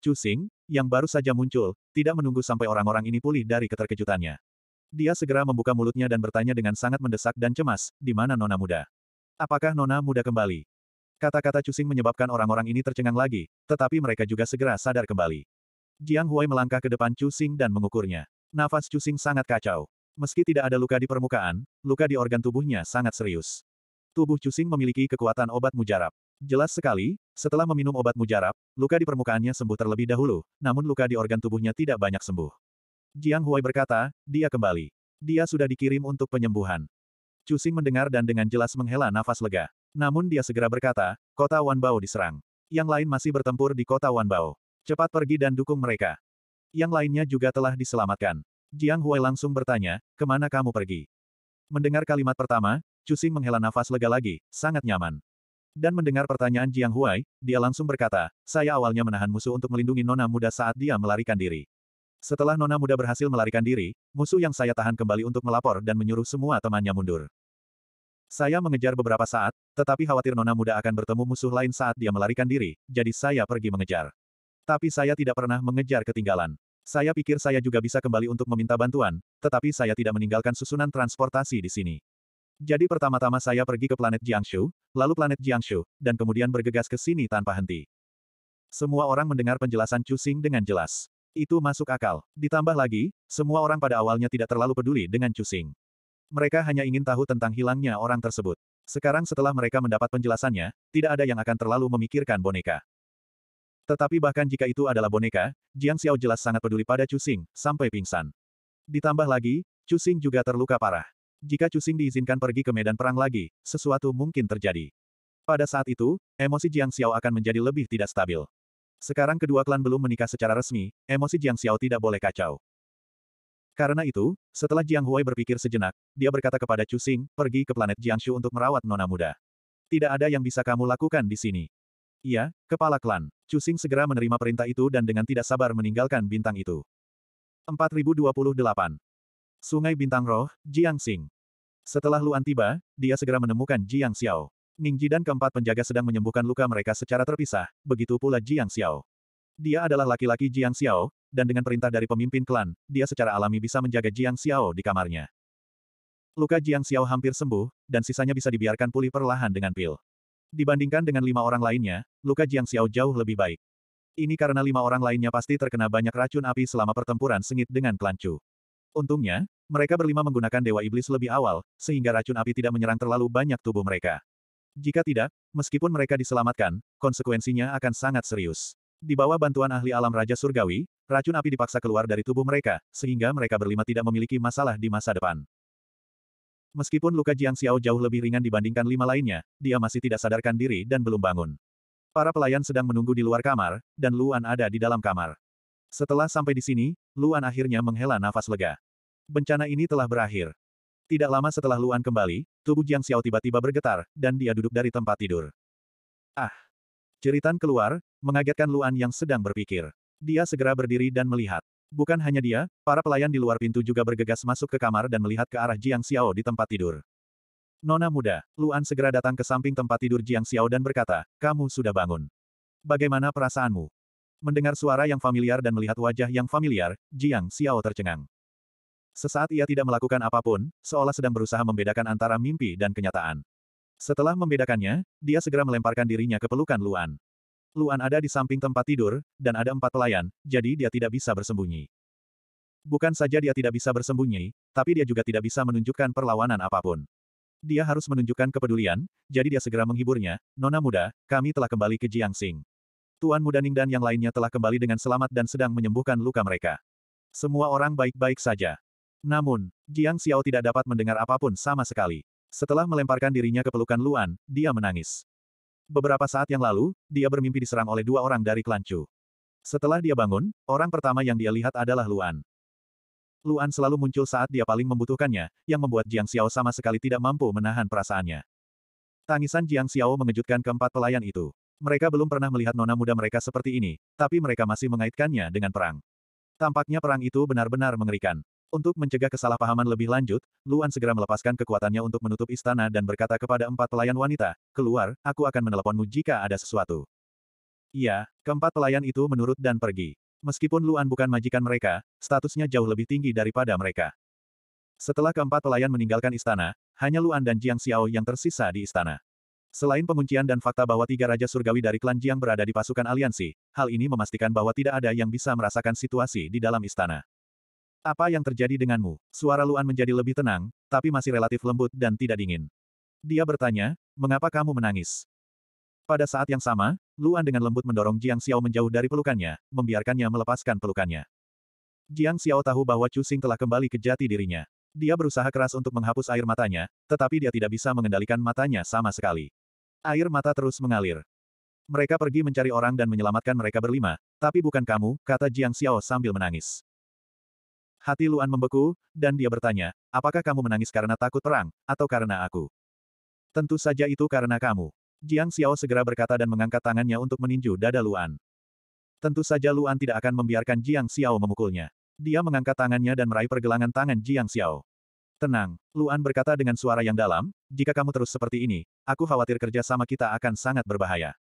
Cusing, yang baru saja muncul, tidak menunggu sampai orang-orang ini pulih dari keterkejutannya. Dia segera membuka mulutnya dan bertanya dengan sangat mendesak dan cemas, di mana Nona Muda? Apakah Nona Muda kembali? Kata-kata Cusing menyebabkan orang-orang ini tercengang lagi, tetapi mereka juga segera sadar kembali. Jiang Huai melangkah ke depan Cusing dan mengukurnya. Nafas Cusing sangat kacau. Meski tidak ada luka di permukaan, luka di organ tubuhnya sangat serius. Tubuh Cusing memiliki kekuatan obat mujarab. Jelas sekali, setelah meminum obat mujarab, luka di permukaannya sembuh terlebih dahulu, namun luka di organ tubuhnya tidak banyak sembuh. Jiang Huai berkata, dia kembali. Dia sudah dikirim untuk penyembuhan. Cusing mendengar dan dengan jelas menghela nafas lega. Namun dia segera berkata, kota Wanbao diserang. Yang lain masih bertempur di kota Wanbao. Cepat pergi dan dukung mereka. Yang lainnya juga telah diselamatkan. Jiang Huai langsung bertanya, kemana kamu pergi? Mendengar kalimat pertama, Cusing menghela nafas lega lagi, sangat nyaman. Dan mendengar pertanyaan Jiang Huai, dia langsung berkata, saya awalnya menahan musuh untuk melindungi nona muda saat dia melarikan diri. Setelah nona muda berhasil melarikan diri, musuh yang saya tahan kembali untuk melapor dan menyuruh semua temannya mundur. Saya mengejar beberapa saat, tetapi khawatir nona muda akan bertemu musuh lain saat dia melarikan diri, jadi saya pergi mengejar. Tapi saya tidak pernah mengejar ketinggalan. Saya pikir saya juga bisa kembali untuk meminta bantuan, tetapi saya tidak meninggalkan susunan transportasi di sini. Jadi pertama-tama saya pergi ke planet Jiangshu, lalu planet Jiangshu, dan kemudian bergegas ke sini tanpa henti. Semua orang mendengar penjelasan Chu Xing dengan jelas. Itu masuk akal. Ditambah lagi, semua orang pada awalnya tidak terlalu peduli dengan Chu Xing. Mereka hanya ingin tahu tentang hilangnya orang tersebut. Sekarang setelah mereka mendapat penjelasannya, tidak ada yang akan terlalu memikirkan boneka. Tetapi bahkan jika itu adalah boneka, Jiang Xiao jelas sangat peduli pada Chu Xing, sampai pingsan. Ditambah lagi, Chu Xing juga terluka parah. Jika Cusing diizinkan pergi ke medan perang lagi, sesuatu mungkin terjadi. Pada saat itu, emosi Jiang Xiao akan menjadi lebih tidak stabil. Sekarang kedua klan belum menikah secara resmi, emosi Jiang Xiao tidak boleh kacau. Karena itu, setelah Jiang Huai berpikir sejenak, dia berkata kepada Chu pergi ke planet Jiangshu untuk merawat nona muda. Tidak ada yang bisa kamu lakukan di sini. Iya, kepala klan. Chu segera menerima perintah itu dan dengan tidak sabar meninggalkan bintang itu. 4028 Sungai Bintang Roh, Jiang Xing. Setelah Luan tiba, dia segera menemukan Jiang Xiao. Ning Ji dan keempat penjaga sedang menyembuhkan luka mereka secara terpisah, begitu pula Jiang Xiao. Dia adalah laki-laki Jiang Xiao, dan dengan perintah dari pemimpin klan, dia secara alami bisa menjaga Jiang Xiao di kamarnya. Luka Jiang Xiao hampir sembuh, dan sisanya bisa dibiarkan pulih perlahan dengan pil. Dibandingkan dengan lima orang lainnya, luka Jiang Xiao jauh lebih baik. Ini karena lima orang lainnya pasti terkena banyak racun api selama pertempuran sengit dengan klan Chu. Untungnya, mereka berlima menggunakan Dewa Iblis lebih awal, sehingga racun api tidak menyerang terlalu banyak tubuh mereka. Jika tidak, meskipun mereka diselamatkan, konsekuensinya akan sangat serius. Di bawah bantuan ahli alam Raja Surgawi, racun api dipaksa keluar dari tubuh mereka, sehingga mereka berlima tidak memiliki masalah di masa depan. Meskipun luka Jiang Xiao jauh lebih ringan dibandingkan lima lainnya, dia masih tidak sadarkan diri dan belum bangun. Para pelayan sedang menunggu di luar kamar, dan Luan ada di dalam kamar. Setelah sampai di sini, Luan akhirnya menghela nafas lega. Bencana ini telah berakhir. Tidak lama setelah Luan kembali, tubuh Jiang Xiao tiba-tiba bergetar, dan dia duduk dari tempat tidur. Ah! Ceritan keluar, mengagetkan Luan yang sedang berpikir. Dia segera berdiri dan melihat. Bukan hanya dia, para pelayan di luar pintu juga bergegas masuk ke kamar dan melihat ke arah Jiang Xiao di tempat tidur. Nona muda, Luan segera datang ke samping tempat tidur Jiang Xiao dan berkata, kamu sudah bangun. Bagaimana perasaanmu? Mendengar suara yang familiar dan melihat wajah yang familiar, Jiang Xiao tercengang. Sesaat ia tidak melakukan apapun, seolah sedang berusaha membedakan antara mimpi dan kenyataan. Setelah membedakannya, dia segera melemparkan dirinya ke pelukan Luan. Luan ada di samping tempat tidur, dan ada empat pelayan, jadi dia tidak bisa bersembunyi. Bukan saja dia tidak bisa bersembunyi, tapi dia juga tidak bisa menunjukkan perlawanan apapun. Dia harus menunjukkan kepedulian, jadi dia segera menghiburnya, Nona muda, kami telah kembali ke Sing. Tuan Mudaning dan yang lainnya telah kembali dengan selamat dan sedang menyembuhkan luka mereka. Semua orang baik-baik saja. Namun, Jiang Xiao tidak dapat mendengar apapun sama sekali. Setelah melemparkan dirinya ke pelukan Luan, dia menangis. Beberapa saat yang lalu, dia bermimpi diserang oleh dua orang dari klan Chu. Setelah dia bangun, orang pertama yang dia lihat adalah Luan. Luan selalu muncul saat dia paling membutuhkannya, yang membuat Jiang Xiao sama sekali tidak mampu menahan perasaannya. Tangisan Jiang Xiao mengejutkan keempat pelayan itu. Mereka belum pernah melihat nona muda mereka seperti ini, tapi mereka masih mengaitkannya dengan perang. Tampaknya perang itu benar-benar mengerikan. Untuk mencegah kesalahpahaman lebih lanjut, Luan segera melepaskan kekuatannya untuk menutup istana dan berkata kepada empat pelayan wanita, keluar, aku akan meneleponmu jika ada sesuatu. Iya, keempat pelayan itu menurut dan pergi. Meskipun Luan bukan majikan mereka, statusnya jauh lebih tinggi daripada mereka. Setelah keempat pelayan meninggalkan istana, hanya Luan dan Jiang Xiao yang tersisa di istana. Selain penguncian dan fakta bahwa tiga Raja Surgawi dari klan Jiang berada di pasukan aliansi, hal ini memastikan bahwa tidak ada yang bisa merasakan situasi di dalam istana. Apa yang terjadi denganmu? Suara Luan menjadi lebih tenang, tapi masih relatif lembut dan tidak dingin. Dia bertanya, mengapa kamu menangis? Pada saat yang sama, Luan dengan lembut mendorong Jiang Xiao menjauh dari pelukannya, membiarkannya melepaskan pelukannya. Jiang Xiao tahu bahwa Chu Xing telah kembali ke jati dirinya. Dia berusaha keras untuk menghapus air matanya, tetapi dia tidak bisa mengendalikan matanya sama sekali. Air mata terus mengalir. Mereka pergi mencari orang dan menyelamatkan mereka berlima, tapi bukan kamu, kata Jiang Xiao sambil menangis. Hati Luan membeku, dan dia bertanya, apakah kamu menangis karena takut perang, atau karena aku? Tentu saja itu karena kamu. Jiang Xiao segera berkata dan mengangkat tangannya untuk meninju dada Luan. Tentu saja Luan tidak akan membiarkan Jiang Xiao memukulnya. Dia mengangkat tangannya dan meraih pergelangan tangan Jiang Xiao. Tenang, Luan berkata dengan suara yang dalam, jika kamu terus seperti ini, aku khawatir kerja sama kita akan sangat berbahaya.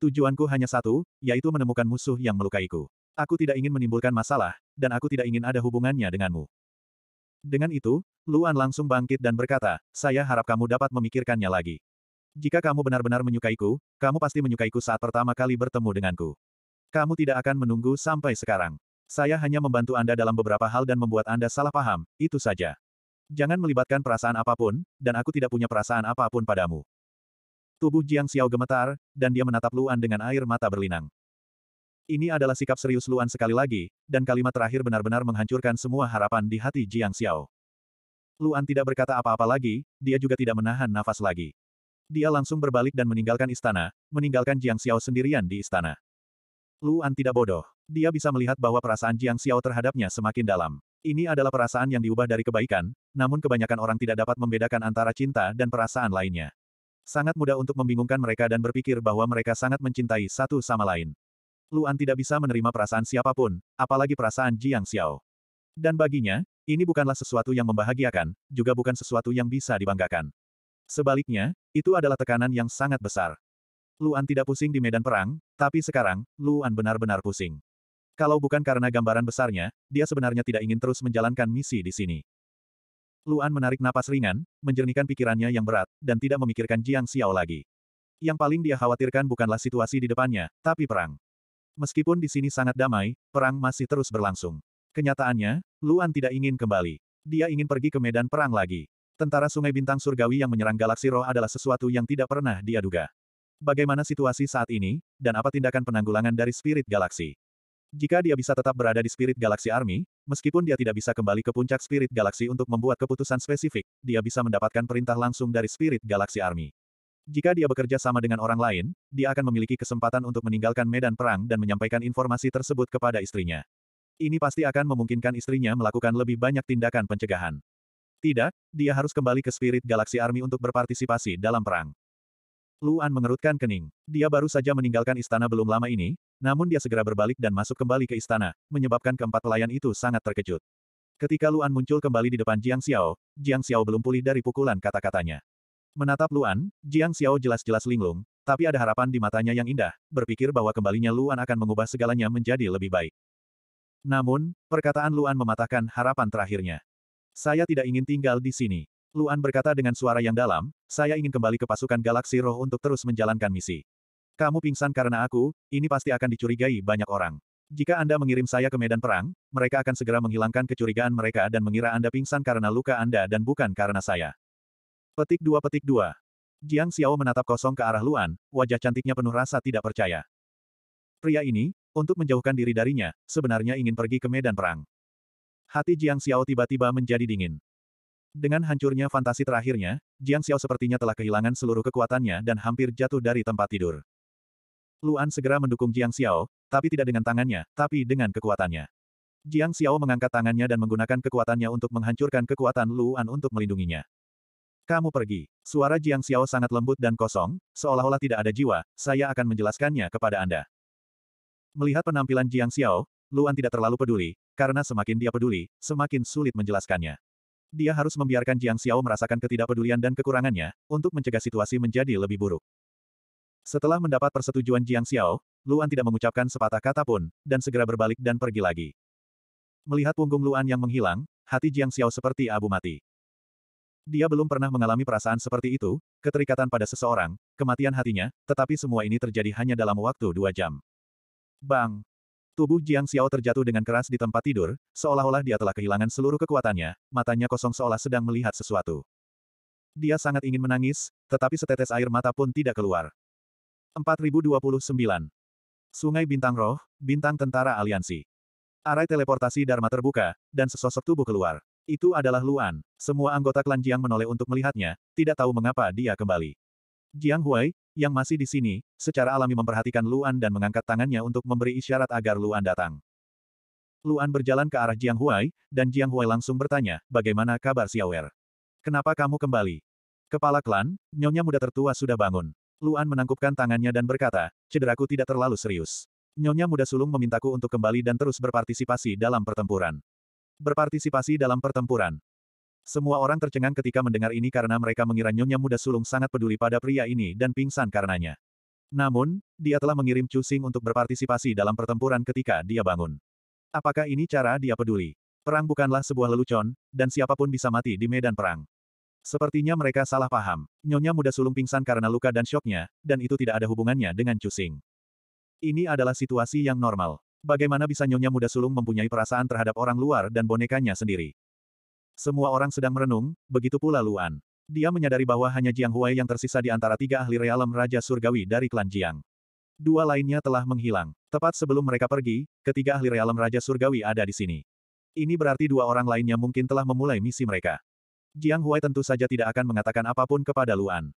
Tujuanku hanya satu, yaitu menemukan musuh yang melukaiku. Aku tidak ingin menimbulkan masalah, dan aku tidak ingin ada hubungannya denganmu. Dengan itu, Luan langsung bangkit dan berkata, saya harap kamu dapat memikirkannya lagi. Jika kamu benar-benar menyukaiku, kamu pasti menyukaiku saat pertama kali bertemu denganku. Kamu tidak akan menunggu sampai sekarang. Saya hanya membantu Anda dalam beberapa hal dan membuat Anda salah paham, itu saja. Jangan melibatkan perasaan apapun, dan aku tidak punya perasaan apapun padamu. Tubuh Jiang Xiao gemetar, dan dia menatap Luan dengan air mata berlinang. Ini adalah sikap serius Luan sekali lagi, dan kalimat terakhir benar-benar menghancurkan semua harapan di hati Jiang Xiao. Luan tidak berkata apa-apa lagi, dia juga tidak menahan nafas lagi. Dia langsung berbalik dan meninggalkan istana, meninggalkan Jiang Xiao sendirian di istana. Luan tidak bodoh. Dia bisa melihat bahwa perasaan Jiang Xiao terhadapnya semakin dalam. Ini adalah perasaan yang diubah dari kebaikan, namun kebanyakan orang tidak dapat membedakan antara cinta dan perasaan lainnya. Sangat mudah untuk membingungkan mereka dan berpikir bahwa mereka sangat mencintai satu sama lain. Luan tidak bisa menerima perasaan siapapun, apalagi perasaan Jiang Xiao. Dan baginya, ini bukanlah sesuatu yang membahagiakan, juga bukan sesuatu yang bisa dibanggakan. Sebaliknya, itu adalah tekanan yang sangat besar. Luan tidak pusing di medan perang, tapi sekarang, Luan benar-benar pusing. Kalau bukan karena gambaran besarnya, dia sebenarnya tidak ingin terus menjalankan misi di sini. Luan menarik napas ringan, menjernihkan pikirannya yang berat, dan tidak memikirkan Jiang Xiao lagi. Yang paling dia khawatirkan bukanlah situasi di depannya, tapi perang. Meskipun di sini sangat damai, perang masih terus berlangsung. Kenyataannya, Luan tidak ingin kembali. Dia ingin pergi ke medan perang lagi. Tentara Sungai Bintang Surgawi yang menyerang galaksi roh adalah sesuatu yang tidak pernah dia duga. Bagaimana situasi saat ini, dan apa tindakan penanggulangan dari spirit galaksi? Jika dia bisa tetap berada di Spirit Galaxy Army, meskipun dia tidak bisa kembali ke puncak Spirit Galaxy untuk membuat keputusan spesifik, dia bisa mendapatkan perintah langsung dari Spirit Galaxy Army. Jika dia bekerja sama dengan orang lain, dia akan memiliki kesempatan untuk meninggalkan medan perang dan menyampaikan informasi tersebut kepada istrinya. Ini pasti akan memungkinkan istrinya melakukan lebih banyak tindakan pencegahan. Tidak, dia harus kembali ke Spirit Galaxy Army untuk berpartisipasi dalam perang. Luan mengerutkan kening. Dia baru saja meninggalkan istana belum lama ini, namun dia segera berbalik dan masuk kembali ke istana, menyebabkan keempat pelayan itu sangat terkejut. Ketika Luan muncul kembali di depan Jiang Xiao, Jiang Xiao belum pulih dari pukulan kata-katanya. Menatap Luan, Jiang Xiao jelas-jelas linglung, tapi ada harapan di matanya yang indah, berpikir bahwa kembalinya Luan akan mengubah segalanya menjadi lebih baik. Namun, perkataan Luan mematahkan harapan terakhirnya. Saya tidak ingin tinggal di sini. Luan berkata dengan suara yang dalam, saya ingin kembali ke pasukan galaksi roh untuk terus menjalankan misi. Kamu pingsan karena aku, ini pasti akan dicurigai banyak orang. Jika Anda mengirim saya ke medan perang, mereka akan segera menghilangkan kecurigaan mereka dan mengira Anda pingsan karena luka Anda dan bukan karena saya. Petik 2 Petik 2 Jiang Xiao menatap kosong ke arah Luan, wajah cantiknya penuh rasa tidak percaya. Pria ini, untuk menjauhkan diri darinya, sebenarnya ingin pergi ke medan perang. Hati Jiang Xiao tiba-tiba menjadi dingin. Dengan hancurnya fantasi terakhirnya, Jiang Xiao sepertinya telah kehilangan seluruh kekuatannya dan hampir jatuh dari tempat tidur. Luan segera mendukung Jiang Xiao, tapi tidak dengan tangannya, tapi dengan kekuatannya. Jiang Xiao mengangkat tangannya dan menggunakan kekuatannya untuk menghancurkan kekuatan Luan untuk melindunginya. Kamu pergi. Suara Jiang Xiao sangat lembut dan kosong, seolah-olah tidak ada jiwa, saya akan menjelaskannya kepada Anda. Melihat penampilan Jiang Xiao, Luan tidak terlalu peduli, karena semakin dia peduli, semakin sulit menjelaskannya. Dia harus membiarkan Jiang Xiao merasakan ketidakpedulian dan kekurangannya, untuk mencegah situasi menjadi lebih buruk. Setelah mendapat persetujuan Jiang Xiao, Luan tidak mengucapkan sepatah kata pun, dan segera berbalik dan pergi lagi. Melihat punggung Luan yang menghilang, hati Jiang Xiao seperti abu mati. Dia belum pernah mengalami perasaan seperti itu, keterikatan pada seseorang, kematian hatinya, tetapi semua ini terjadi hanya dalam waktu dua jam. Bang! Tubuh Jiang Xiao terjatuh dengan keras di tempat tidur, seolah-olah dia telah kehilangan seluruh kekuatannya, matanya kosong seolah sedang melihat sesuatu. Dia sangat ingin menangis, tetapi setetes air mata pun tidak keluar. 4029. Sungai Bintang Roh, Bintang Tentara Aliansi. Arai teleportasi Dharma terbuka, dan sesosok tubuh keluar. Itu adalah Luan. Semua anggota klan Jiang menoleh untuk melihatnya, tidak tahu mengapa dia kembali. Jiang Huai, yang masih di sini, secara alami memperhatikan Luan dan mengangkat tangannya untuk memberi isyarat agar Luan datang. Luan berjalan ke arah Jiang Huai, dan Jiang Huai langsung bertanya, bagaimana kabar Xiaowei? Er? Kenapa kamu kembali? Kepala klan, nyonya muda tertua sudah bangun. Luan menangkupkan tangannya dan berkata, cederaku tidak terlalu serius. Nyonya muda sulung memintaku untuk kembali dan terus berpartisipasi dalam pertempuran. Berpartisipasi dalam pertempuran. Semua orang tercengang ketika mendengar ini karena mereka mengira Nyonya Muda Sulung sangat peduli pada pria ini dan pingsan karenanya. Namun, dia telah mengirim Chu Xing untuk berpartisipasi dalam pertempuran ketika dia bangun. Apakah ini cara dia peduli? Perang bukanlah sebuah lelucon, dan siapapun bisa mati di medan perang. Sepertinya mereka salah paham. Nyonya muda sulung pingsan karena luka dan syoknya, dan itu tidak ada hubungannya dengan Cusing. Ini adalah situasi yang normal. Bagaimana bisa Nyonya muda sulung mempunyai perasaan terhadap orang luar dan bonekanya sendiri? Semua orang sedang merenung, begitu pula Luan. Dia menyadari bahwa hanya Jiang Huai yang tersisa di antara tiga ahli realem Raja Surgawi dari klan Jiang. Dua lainnya telah menghilang. Tepat sebelum mereka pergi, ketiga ahli realem Raja Surgawi ada di sini. Ini berarti dua orang lainnya mungkin telah memulai misi mereka. Jiang Huai tentu saja tidak akan mengatakan apapun kepada Luan.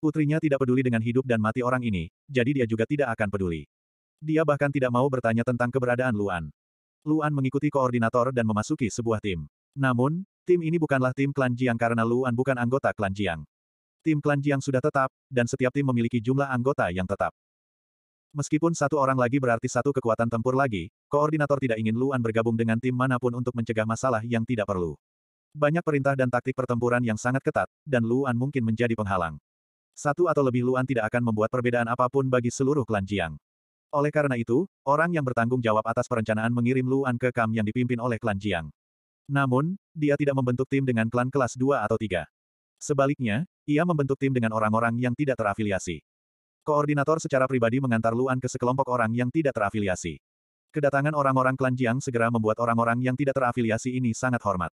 Putrinya tidak peduli dengan hidup dan mati orang ini, jadi dia juga tidak akan peduli. Dia bahkan tidak mau bertanya tentang keberadaan Luan. Luan mengikuti koordinator dan memasuki sebuah tim. Namun, tim ini bukanlah tim klan Jiang karena Luan bukan anggota klan Jiang. Tim klan Jiang sudah tetap, dan setiap tim memiliki jumlah anggota yang tetap. Meskipun satu orang lagi berarti satu kekuatan tempur lagi, koordinator tidak ingin Luan bergabung dengan tim manapun untuk mencegah masalah yang tidak perlu. Banyak perintah dan taktik pertempuran yang sangat ketat, dan Luan mungkin menjadi penghalang. Satu atau lebih Luan tidak akan membuat perbedaan apapun bagi seluruh klan Jiang. Oleh karena itu, orang yang bertanggung jawab atas perencanaan mengirim Luan ke Kam yang dipimpin oleh klan Jiang. Namun, dia tidak membentuk tim dengan klan kelas 2 atau 3. Sebaliknya, ia membentuk tim dengan orang-orang yang tidak terafiliasi. Koordinator secara pribadi mengantar Luan ke sekelompok orang yang tidak terafiliasi. Kedatangan orang-orang klan Jiang segera membuat orang-orang yang tidak terafiliasi ini sangat hormat.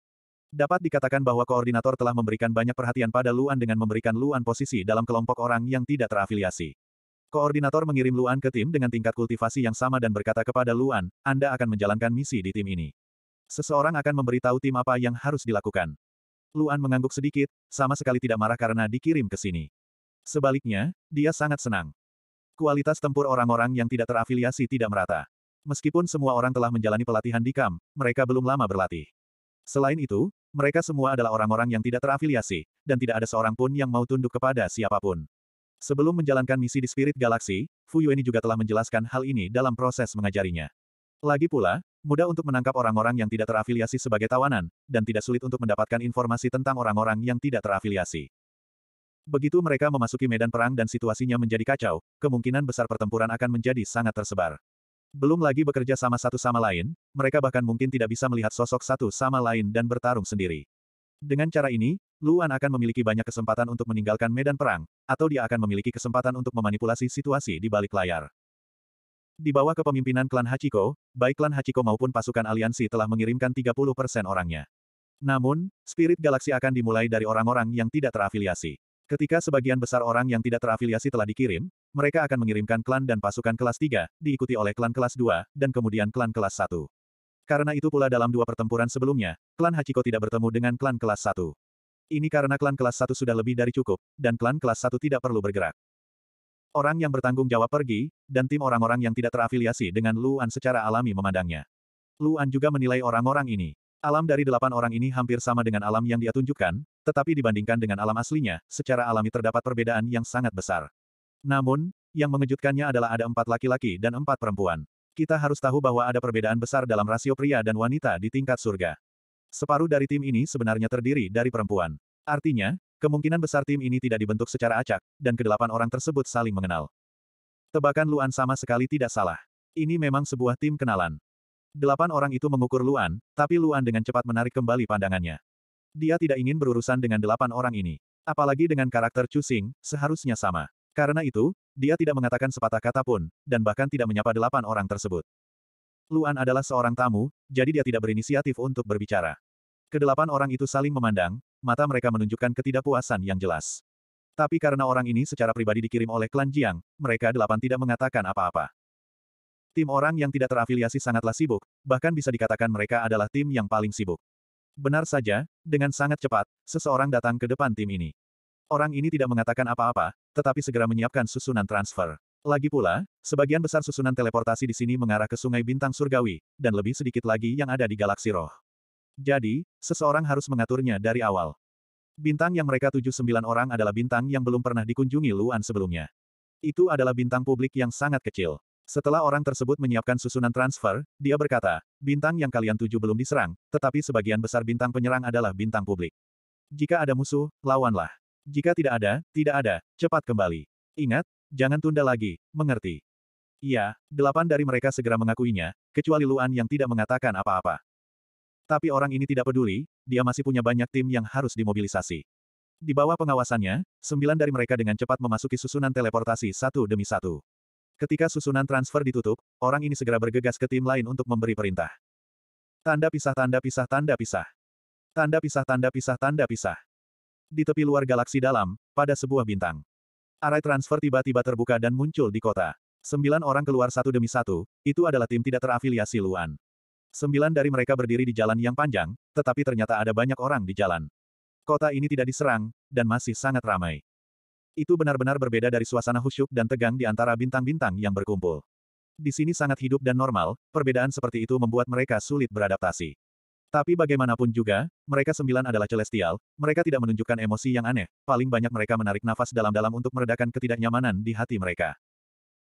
Dapat dikatakan bahwa koordinator telah memberikan banyak perhatian pada Luan dengan memberikan Luan posisi dalam kelompok orang yang tidak terafiliasi. Koordinator mengirim Luan ke tim dengan tingkat kultivasi yang sama dan berkata kepada Luan, Anda akan menjalankan misi di tim ini. Seseorang akan memberitahu tim apa yang harus dilakukan. Luan mengangguk sedikit, sama sekali tidak marah karena dikirim ke sini. Sebaliknya, dia sangat senang. Kualitas tempur orang-orang yang tidak terafiliasi tidak merata. Meskipun semua orang telah menjalani pelatihan di kam, mereka belum lama berlatih. Selain itu, mereka semua adalah orang-orang yang tidak terafiliasi, dan tidak ada seorang pun yang mau tunduk kepada siapapun. Sebelum menjalankan misi di Spirit Galaxy, Fu juga telah menjelaskan hal ini dalam proses mengajarinya. Lagi pula, mudah untuk menangkap orang-orang yang tidak terafiliasi sebagai tawanan, dan tidak sulit untuk mendapatkan informasi tentang orang-orang yang tidak terafiliasi. Begitu mereka memasuki medan perang dan situasinya menjadi kacau, kemungkinan besar pertempuran akan menjadi sangat tersebar. Belum lagi bekerja sama satu sama lain, mereka bahkan mungkin tidak bisa melihat sosok satu sama lain dan bertarung sendiri. Dengan cara ini, Luan akan memiliki banyak kesempatan untuk meninggalkan medan perang, atau dia akan memiliki kesempatan untuk memanipulasi situasi di balik layar. Di bawah kepemimpinan klan Hachiko, baik klan Hachiko maupun pasukan aliansi telah mengirimkan 30 orangnya. Namun, spirit galaksi akan dimulai dari orang-orang yang tidak terafiliasi. Ketika sebagian besar orang yang tidak terafiliasi telah dikirim, mereka akan mengirimkan klan dan pasukan kelas 3, diikuti oleh klan kelas 2, dan kemudian klan kelas 1. Karena itu pula dalam dua pertempuran sebelumnya, klan Hachiko tidak bertemu dengan klan kelas 1. Ini karena klan kelas 1 sudah lebih dari cukup, dan klan kelas 1 tidak perlu bergerak. Orang yang bertanggung jawab pergi, dan tim orang-orang yang tidak terafiliasi dengan Luan secara alami memandangnya. Luan juga menilai orang-orang ini. Alam dari delapan orang ini hampir sama dengan alam yang dia tunjukkan, tetapi dibandingkan dengan alam aslinya, secara alami terdapat perbedaan yang sangat besar. Namun, yang mengejutkannya adalah ada empat laki-laki dan empat perempuan. Kita harus tahu bahwa ada perbedaan besar dalam rasio pria dan wanita di tingkat surga. Separuh dari tim ini sebenarnya terdiri dari perempuan. Artinya, Kemungkinan besar tim ini tidak dibentuk secara acak, dan kedelapan orang tersebut saling mengenal. Tebakan Luan sama sekali tidak salah. Ini memang sebuah tim kenalan. Delapan orang itu mengukur Luan, tapi Luan dengan cepat menarik kembali pandangannya. Dia tidak ingin berurusan dengan delapan orang ini. Apalagi dengan karakter Cusing, seharusnya sama. Karena itu, dia tidak mengatakan sepatah kata pun, dan bahkan tidak menyapa delapan orang tersebut. Luan adalah seorang tamu, jadi dia tidak berinisiatif untuk berbicara. Kedelapan orang itu saling memandang, mata mereka menunjukkan ketidakpuasan yang jelas. Tapi karena orang ini secara pribadi dikirim oleh klan Jiang, mereka delapan tidak mengatakan apa-apa. Tim orang yang tidak terafiliasi sangatlah sibuk, bahkan bisa dikatakan mereka adalah tim yang paling sibuk. Benar saja, dengan sangat cepat, seseorang datang ke depan tim ini. Orang ini tidak mengatakan apa-apa, tetapi segera menyiapkan susunan transfer. Lagi pula, sebagian besar susunan teleportasi di sini mengarah ke Sungai Bintang Surgawi, dan lebih sedikit lagi yang ada di galaksi roh. Jadi, seseorang harus mengaturnya dari awal. Bintang yang mereka tujuh sembilan orang adalah bintang yang belum pernah dikunjungi Luan sebelumnya. Itu adalah bintang publik yang sangat kecil. Setelah orang tersebut menyiapkan susunan transfer, dia berkata, bintang yang kalian tuju belum diserang, tetapi sebagian besar bintang penyerang adalah bintang publik. Jika ada musuh, lawanlah. Jika tidak ada, tidak ada, cepat kembali. Ingat, jangan tunda lagi, mengerti. Iya, delapan dari mereka segera mengakuinya, kecuali Luan yang tidak mengatakan apa-apa. Tapi orang ini tidak peduli, dia masih punya banyak tim yang harus dimobilisasi. Di bawah pengawasannya, sembilan dari mereka dengan cepat memasuki susunan teleportasi satu demi satu. Ketika susunan transfer ditutup, orang ini segera bergegas ke tim lain untuk memberi perintah. Tanda pisah tanda pisah tanda pisah. Tanda pisah tanda pisah tanda pisah. Di tepi luar galaksi dalam, pada sebuah bintang. Arai transfer tiba-tiba terbuka dan muncul di kota. Sembilan orang keluar satu demi satu, itu adalah tim tidak terafiliasi Luan. Sembilan dari mereka berdiri di jalan yang panjang, tetapi ternyata ada banyak orang di jalan. Kota ini tidak diserang, dan masih sangat ramai. Itu benar-benar berbeda dari suasana khusyuk dan tegang di antara bintang-bintang yang berkumpul. Di sini sangat hidup dan normal, perbedaan seperti itu membuat mereka sulit beradaptasi. Tapi bagaimanapun juga, mereka sembilan adalah celestial, mereka tidak menunjukkan emosi yang aneh, paling banyak mereka menarik nafas dalam-dalam untuk meredakan ketidaknyamanan di hati mereka.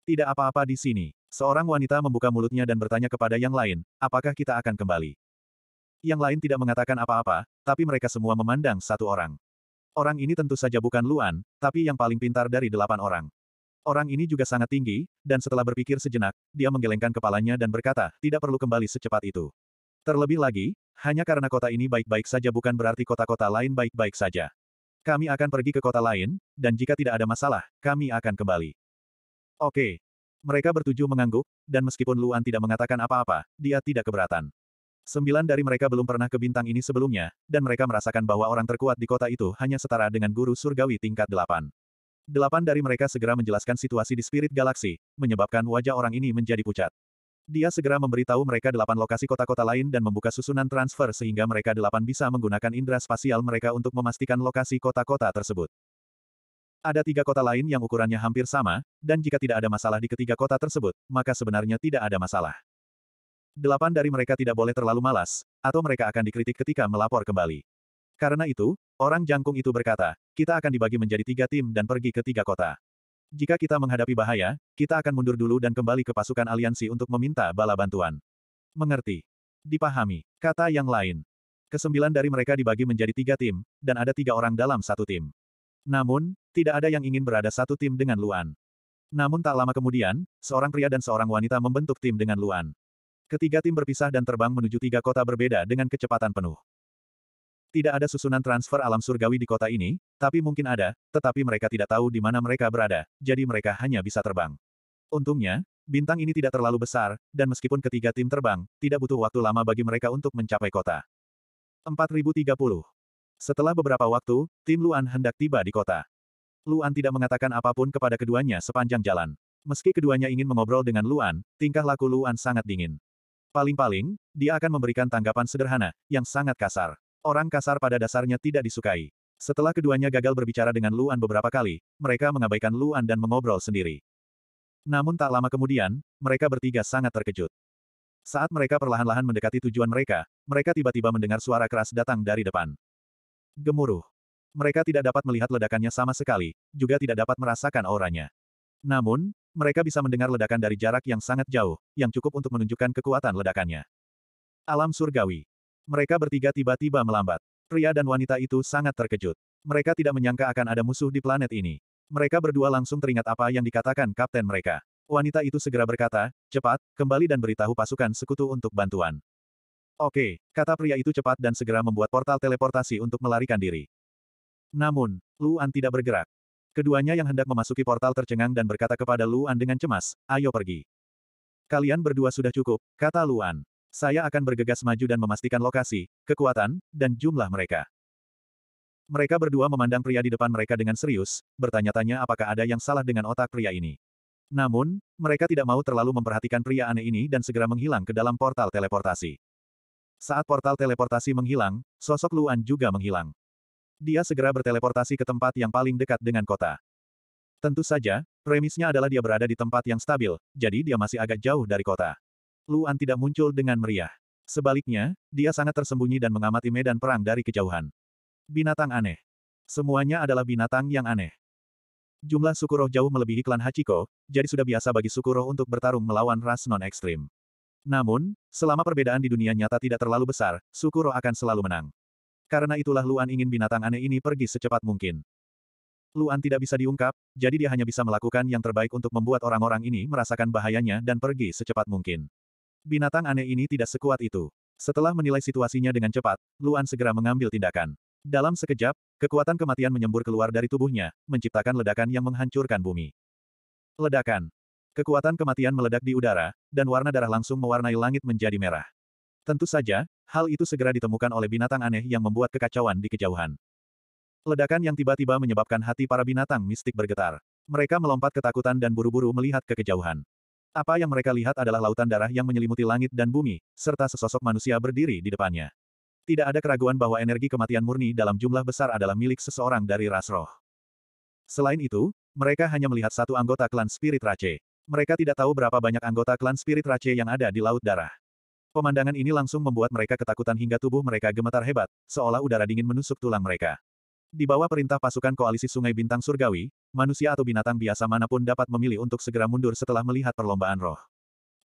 Tidak apa-apa di sini. Seorang wanita membuka mulutnya dan bertanya kepada yang lain, apakah kita akan kembali? Yang lain tidak mengatakan apa-apa, tapi mereka semua memandang satu orang. Orang ini tentu saja bukan Luan, tapi yang paling pintar dari delapan orang. Orang ini juga sangat tinggi, dan setelah berpikir sejenak, dia menggelengkan kepalanya dan berkata, tidak perlu kembali secepat itu. Terlebih lagi, hanya karena kota ini baik-baik saja bukan berarti kota-kota lain baik-baik saja. Kami akan pergi ke kota lain, dan jika tidak ada masalah, kami akan kembali. Oke. Mereka bertujuh mengangguk, dan meskipun Luan tidak mengatakan apa-apa, dia tidak keberatan. Sembilan dari mereka belum pernah ke bintang ini sebelumnya, dan mereka merasakan bahwa orang terkuat di kota itu hanya setara dengan guru surgawi tingkat delapan. Delapan dari mereka segera menjelaskan situasi di Spirit Galaksi, menyebabkan wajah orang ini menjadi pucat. Dia segera memberitahu mereka delapan lokasi kota-kota lain dan membuka susunan transfer sehingga mereka delapan bisa menggunakan indera spasial mereka untuk memastikan lokasi kota-kota tersebut. Ada tiga kota lain yang ukurannya hampir sama, dan jika tidak ada masalah di ketiga kota tersebut, maka sebenarnya tidak ada masalah. Delapan dari mereka tidak boleh terlalu malas, atau mereka akan dikritik ketika melapor kembali. Karena itu, orang jangkung itu berkata, kita akan dibagi menjadi tiga tim dan pergi ke tiga kota. Jika kita menghadapi bahaya, kita akan mundur dulu dan kembali ke pasukan aliansi untuk meminta bala bantuan. Mengerti. Dipahami. Kata yang lain. Kesembilan dari mereka dibagi menjadi tiga tim, dan ada tiga orang dalam satu tim. Namun, tidak ada yang ingin berada satu tim dengan Luan. Namun tak lama kemudian, seorang pria dan seorang wanita membentuk tim dengan Luan. Ketiga tim berpisah dan terbang menuju tiga kota berbeda dengan kecepatan penuh. Tidak ada susunan transfer alam surgawi di kota ini, tapi mungkin ada, tetapi mereka tidak tahu di mana mereka berada, jadi mereka hanya bisa terbang. Untungnya, bintang ini tidak terlalu besar, dan meskipun ketiga tim terbang, tidak butuh waktu lama bagi mereka untuk mencapai kota. 4030 setelah beberapa waktu, tim Luan hendak tiba di kota. Luan tidak mengatakan apapun kepada keduanya sepanjang jalan. Meski keduanya ingin mengobrol dengan Luan, tingkah laku Luan sangat dingin. Paling-paling, dia akan memberikan tanggapan sederhana, yang sangat kasar. Orang kasar pada dasarnya tidak disukai. Setelah keduanya gagal berbicara dengan Luan beberapa kali, mereka mengabaikan Luan dan mengobrol sendiri. Namun tak lama kemudian, mereka bertiga sangat terkejut. Saat mereka perlahan-lahan mendekati tujuan mereka, mereka tiba-tiba mendengar suara keras datang dari depan. Gemuruh. Mereka tidak dapat melihat ledakannya sama sekali, juga tidak dapat merasakan auranya. Namun, mereka bisa mendengar ledakan dari jarak yang sangat jauh, yang cukup untuk menunjukkan kekuatan ledakannya. Alam surgawi. Mereka bertiga tiba-tiba melambat. Pria dan wanita itu sangat terkejut. Mereka tidak menyangka akan ada musuh di planet ini. Mereka berdua langsung teringat apa yang dikatakan kapten mereka. Wanita itu segera berkata, cepat, kembali dan beritahu pasukan sekutu untuk bantuan. Oke, kata pria itu cepat dan segera membuat portal teleportasi untuk melarikan diri. Namun, Luan tidak bergerak. Keduanya yang hendak memasuki portal tercengang dan berkata kepada Luan dengan cemas, ayo pergi. Kalian berdua sudah cukup, kata Luan. Saya akan bergegas maju dan memastikan lokasi, kekuatan, dan jumlah mereka. Mereka berdua memandang pria di depan mereka dengan serius, bertanya-tanya apakah ada yang salah dengan otak pria ini. Namun, mereka tidak mau terlalu memperhatikan pria aneh ini dan segera menghilang ke dalam portal teleportasi. Saat portal teleportasi menghilang, sosok Luan juga menghilang. Dia segera berteleportasi ke tempat yang paling dekat dengan kota. Tentu saja, premisnya adalah dia berada di tempat yang stabil, jadi dia masih agak jauh dari kota. Luan tidak muncul dengan meriah. Sebaliknya, dia sangat tersembunyi dan mengamati medan perang dari kejauhan. Binatang aneh. Semuanya adalah binatang yang aneh. Jumlah suku roh jauh melebihi klan Hachiko, jadi sudah biasa bagi suku roh untuk bertarung melawan ras non-ekstrim. Namun, selama perbedaan di dunia nyata tidak terlalu besar, suku roh akan selalu menang. Karena itulah Luan ingin binatang aneh ini pergi secepat mungkin. Luan tidak bisa diungkap, jadi dia hanya bisa melakukan yang terbaik untuk membuat orang-orang ini merasakan bahayanya dan pergi secepat mungkin. Binatang aneh ini tidak sekuat itu. Setelah menilai situasinya dengan cepat, Luan segera mengambil tindakan. Dalam sekejap, kekuatan kematian menyembur keluar dari tubuhnya, menciptakan ledakan yang menghancurkan bumi. Ledakan. Kekuatan kematian meledak di udara, dan warna darah langsung mewarnai langit menjadi merah. Tentu saja, hal itu segera ditemukan oleh binatang aneh yang membuat kekacauan di kejauhan. Ledakan yang tiba-tiba menyebabkan hati para binatang mistik bergetar. Mereka melompat ketakutan dan buru-buru melihat ke kejauhan. Apa yang mereka lihat adalah lautan darah yang menyelimuti langit dan bumi, serta sesosok manusia berdiri di depannya. Tidak ada keraguan bahwa energi kematian murni dalam jumlah besar adalah milik seseorang dari ras roh. Selain itu, mereka hanya melihat satu anggota klan Spirit Rache. Mereka tidak tahu berapa banyak anggota klan Spirit Rache yang ada di Laut Darah. Pemandangan ini langsung membuat mereka ketakutan hingga tubuh mereka gemetar hebat, seolah udara dingin menusuk tulang mereka. Di bawah perintah pasukan koalisi Sungai Bintang Surgawi, manusia atau binatang biasa manapun dapat memilih untuk segera mundur setelah melihat perlombaan roh.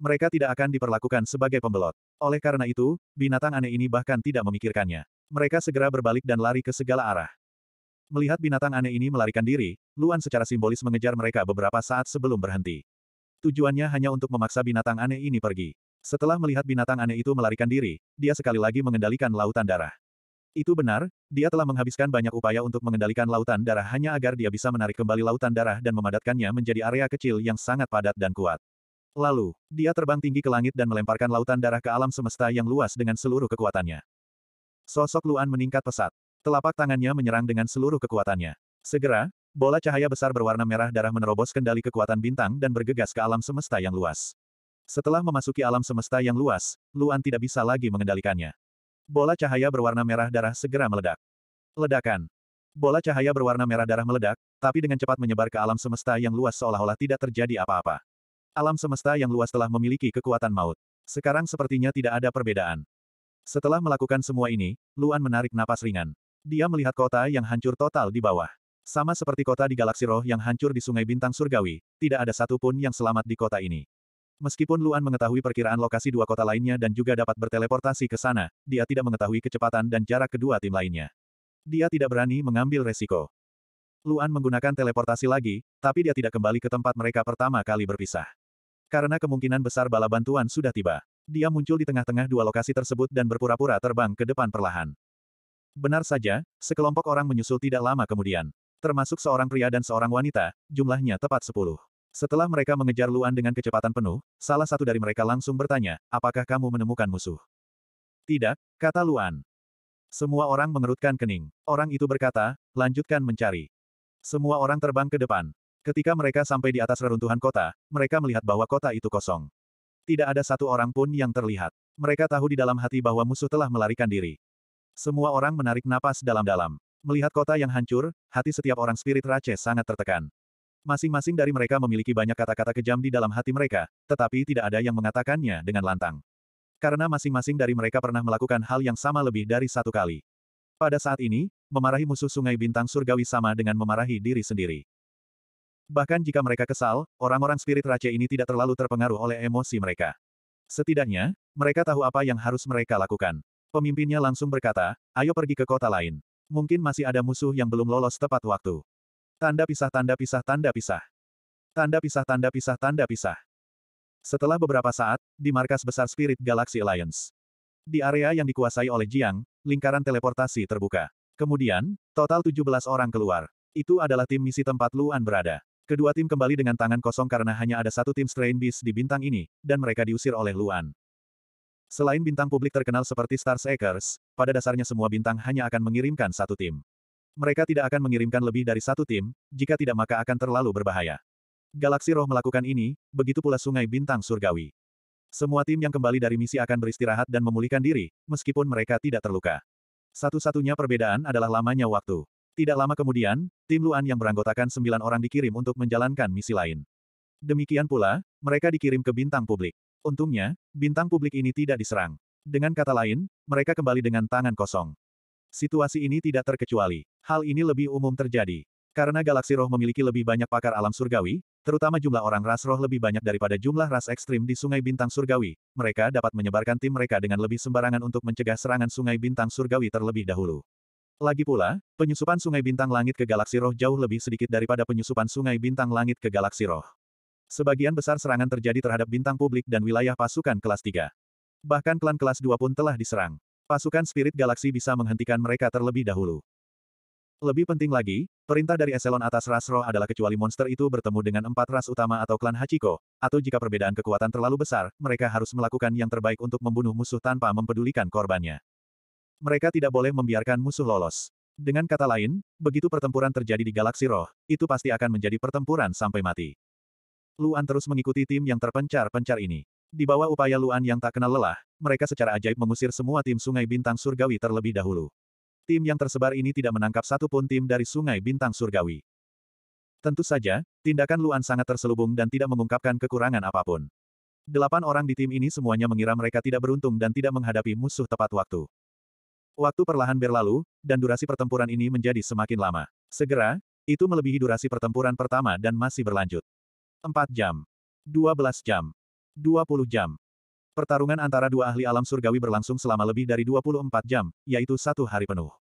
Mereka tidak akan diperlakukan sebagai pembelot. Oleh karena itu, binatang aneh ini bahkan tidak memikirkannya. Mereka segera berbalik dan lari ke segala arah. Melihat binatang aneh ini melarikan diri, Luan secara simbolis mengejar mereka beberapa saat sebelum berhenti. Tujuannya hanya untuk memaksa binatang aneh ini pergi. Setelah melihat binatang aneh itu melarikan diri, dia sekali lagi mengendalikan lautan darah. Itu benar, dia telah menghabiskan banyak upaya untuk mengendalikan lautan darah hanya agar dia bisa menarik kembali lautan darah dan memadatkannya menjadi area kecil yang sangat padat dan kuat. Lalu, dia terbang tinggi ke langit dan melemparkan lautan darah ke alam semesta yang luas dengan seluruh kekuatannya. Sosok Luan meningkat pesat. Telapak tangannya menyerang dengan seluruh kekuatannya. Segera, bola cahaya besar berwarna merah darah menerobos kendali kekuatan bintang dan bergegas ke alam semesta yang luas. Setelah memasuki alam semesta yang luas, Luan tidak bisa lagi mengendalikannya. Bola cahaya berwarna merah darah segera meledak. Ledakan. Bola cahaya berwarna merah darah meledak, tapi dengan cepat menyebar ke alam semesta yang luas seolah-olah tidak terjadi apa-apa. Alam semesta yang luas telah memiliki kekuatan maut. Sekarang sepertinya tidak ada perbedaan. Setelah melakukan semua ini, Luan menarik napas ringan. Dia melihat kota yang hancur total di bawah. Sama seperti kota di galaksi roh yang hancur di sungai bintang surgawi, tidak ada satupun yang selamat di kota ini. Meskipun Luan mengetahui perkiraan lokasi dua kota lainnya dan juga dapat berteleportasi ke sana, dia tidak mengetahui kecepatan dan jarak kedua tim lainnya. Dia tidak berani mengambil resiko. Luan menggunakan teleportasi lagi, tapi dia tidak kembali ke tempat mereka pertama kali berpisah. Karena kemungkinan besar bala bantuan sudah tiba. Dia muncul di tengah-tengah dua lokasi tersebut dan berpura-pura terbang ke depan perlahan. Benar saja, sekelompok orang menyusul tidak lama kemudian. Termasuk seorang pria dan seorang wanita, jumlahnya tepat sepuluh. Setelah mereka mengejar Luan dengan kecepatan penuh, salah satu dari mereka langsung bertanya, apakah kamu menemukan musuh? Tidak, kata Luan. Semua orang mengerutkan kening. Orang itu berkata, lanjutkan mencari. Semua orang terbang ke depan. Ketika mereka sampai di atas reruntuhan kota, mereka melihat bahwa kota itu kosong. Tidak ada satu orang pun yang terlihat. Mereka tahu di dalam hati bahwa musuh telah melarikan diri. Semua orang menarik napas dalam-dalam. Melihat kota yang hancur, hati setiap orang spirit race sangat tertekan. Masing-masing dari mereka memiliki banyak kata-kata kejam di dalam hati mereka, tetapi tidak ada yang mengatakannya dengan lantang. Karena masing-masing dari mereka pernah melakukan hal yang sama lebih dari satu kali. Pada saat ini, memarahi musuh sungai bintang surgawi sama dengan memarahi diri sendiri. Bahkan jika mereka kesal, orang-orang spirit raja ini tidak terlalu terpengaruh oleh emosi mereka. Setidaknya, mereka tahu apa yang harus mereka lakukan. Pemimpinnya langsung berkata, ayo pergi ke kota lain. Mungkin masih ada musuh yang belum lolos tepat waktu. Tanda pisah tanda pisah tanda pisah. Tanda pisah tanda pisah tanda pisah. Setelah beberapa saat, di markas besar Spirit Galaxy Alliance. Di area yang dikuasai oleh Jiang, lingkaran teleportasi terbuka. Kemudian, total 17 orang keluar. Itu adalah tim misi tempat Luan berada. Kedua tim kembali dengan tangan kosong karena hanya ada satu tim Strain Beast di bintang ini, dan mereka diusir oleh Luan. Selain bintang publik terkenal seperti Stars Acres, pada dasarnya semua bintang hanya akan mengirimkan satu tim. Mereka tidak akan mengirimkan lebih dari satu tim, jika tidak maka akan terlalu berbahaya. Galaksi roh melakukan ini, begitu pula sungai bintang surgawi. Semua tim yang kembali dari misi akan beristirahat dan memulihkan diri, meskipun mereka tidak terluka. Satu-satunya perbedaan adalah lamanya waktu. Tidak lama kemudian, tim Luan yang beranggotakan sembilan orang dikirim untuk menjalankan misi lain. Demikian pula, mereka dikirim ke bintang publik. Untungnya, bintang publik ini tidak diserang. Dengan kata lain, mereka kembali dengan tangan kosong. Situasi ini tidak terkecuali. Hal ini lebih umum terjadi. Karena galaksi roh memiliki lebih banyak pakar alam surgawi, terutama jumlah orang ras roh lebih banyak daripada jumlah ras ekstrim di Sungai Bintang Surgawi, mereka dapat menyebarkan tim mereka dengan lebih sembarangan untuk mencegah serangan Sungai Bintang Surgawi terlebih dahulu. Lagi pula, penyusupan Sungai Bintang Langit ke galaksi roh jauh lebih sedikit daripada penyusupan Sungai Bintang Langit ke galaksi roh. Sebagian besar serangan terjadi terhadap bintang publik dan wilayah pasukan kelas 3. Bahkan klan kelas 2 pun telah diserang. Pasukan spirit galaksi bisa menghentikan mereka terlebih dahulu. Lebih penting lagi, perintah dari eselon atas ras roh adalah kecuali monster itu bertemu dengan empat ras utama atau klan Hachiko, atau jika perbedaan kekuatan terlalu besar, mereka harus melakukan yang terbaik untuk membunuh musuh tanpa mempedulikan korbannya. Mereka tidak boleh membiarkan musuh lolos. Dengan kata lain, begitu pertempuran terjadi di galaksi roh, itu pasti akan menjadi pertempuran sampai mati. Luan terus mengikuti tim yang terpencar-pencar ini. Di bawah upaya Luan yang tak kenal lelah, mereka secara ajaib mengusir semua tim Sungai Bintang Surgawi terlebih dahulu. Tim yang tersebar ini tidak menangkap satu pun tim dari Sungai Bintang Surgawi. Tentu saja, tindakan Luan sangat terselubung dan tidak mengungkapkan kekurangan apapun. Delapan orang di tim ini semuanya mengira mereka tidak beruntung dan tidak menghadapi musuh tepat waktu. Waktu perlahan berlalu, dan durasi pertempuran ini menjadi semakin lama. Segera, itu melebihi durasi pertempuran pertama dan masih berlanjut. 4 jam. 12 jam. 20 jam. Pertarungan antara dua ahli alam surgawi berlangsung selama lebih dari 24 jam, yaitu satu hari penuh.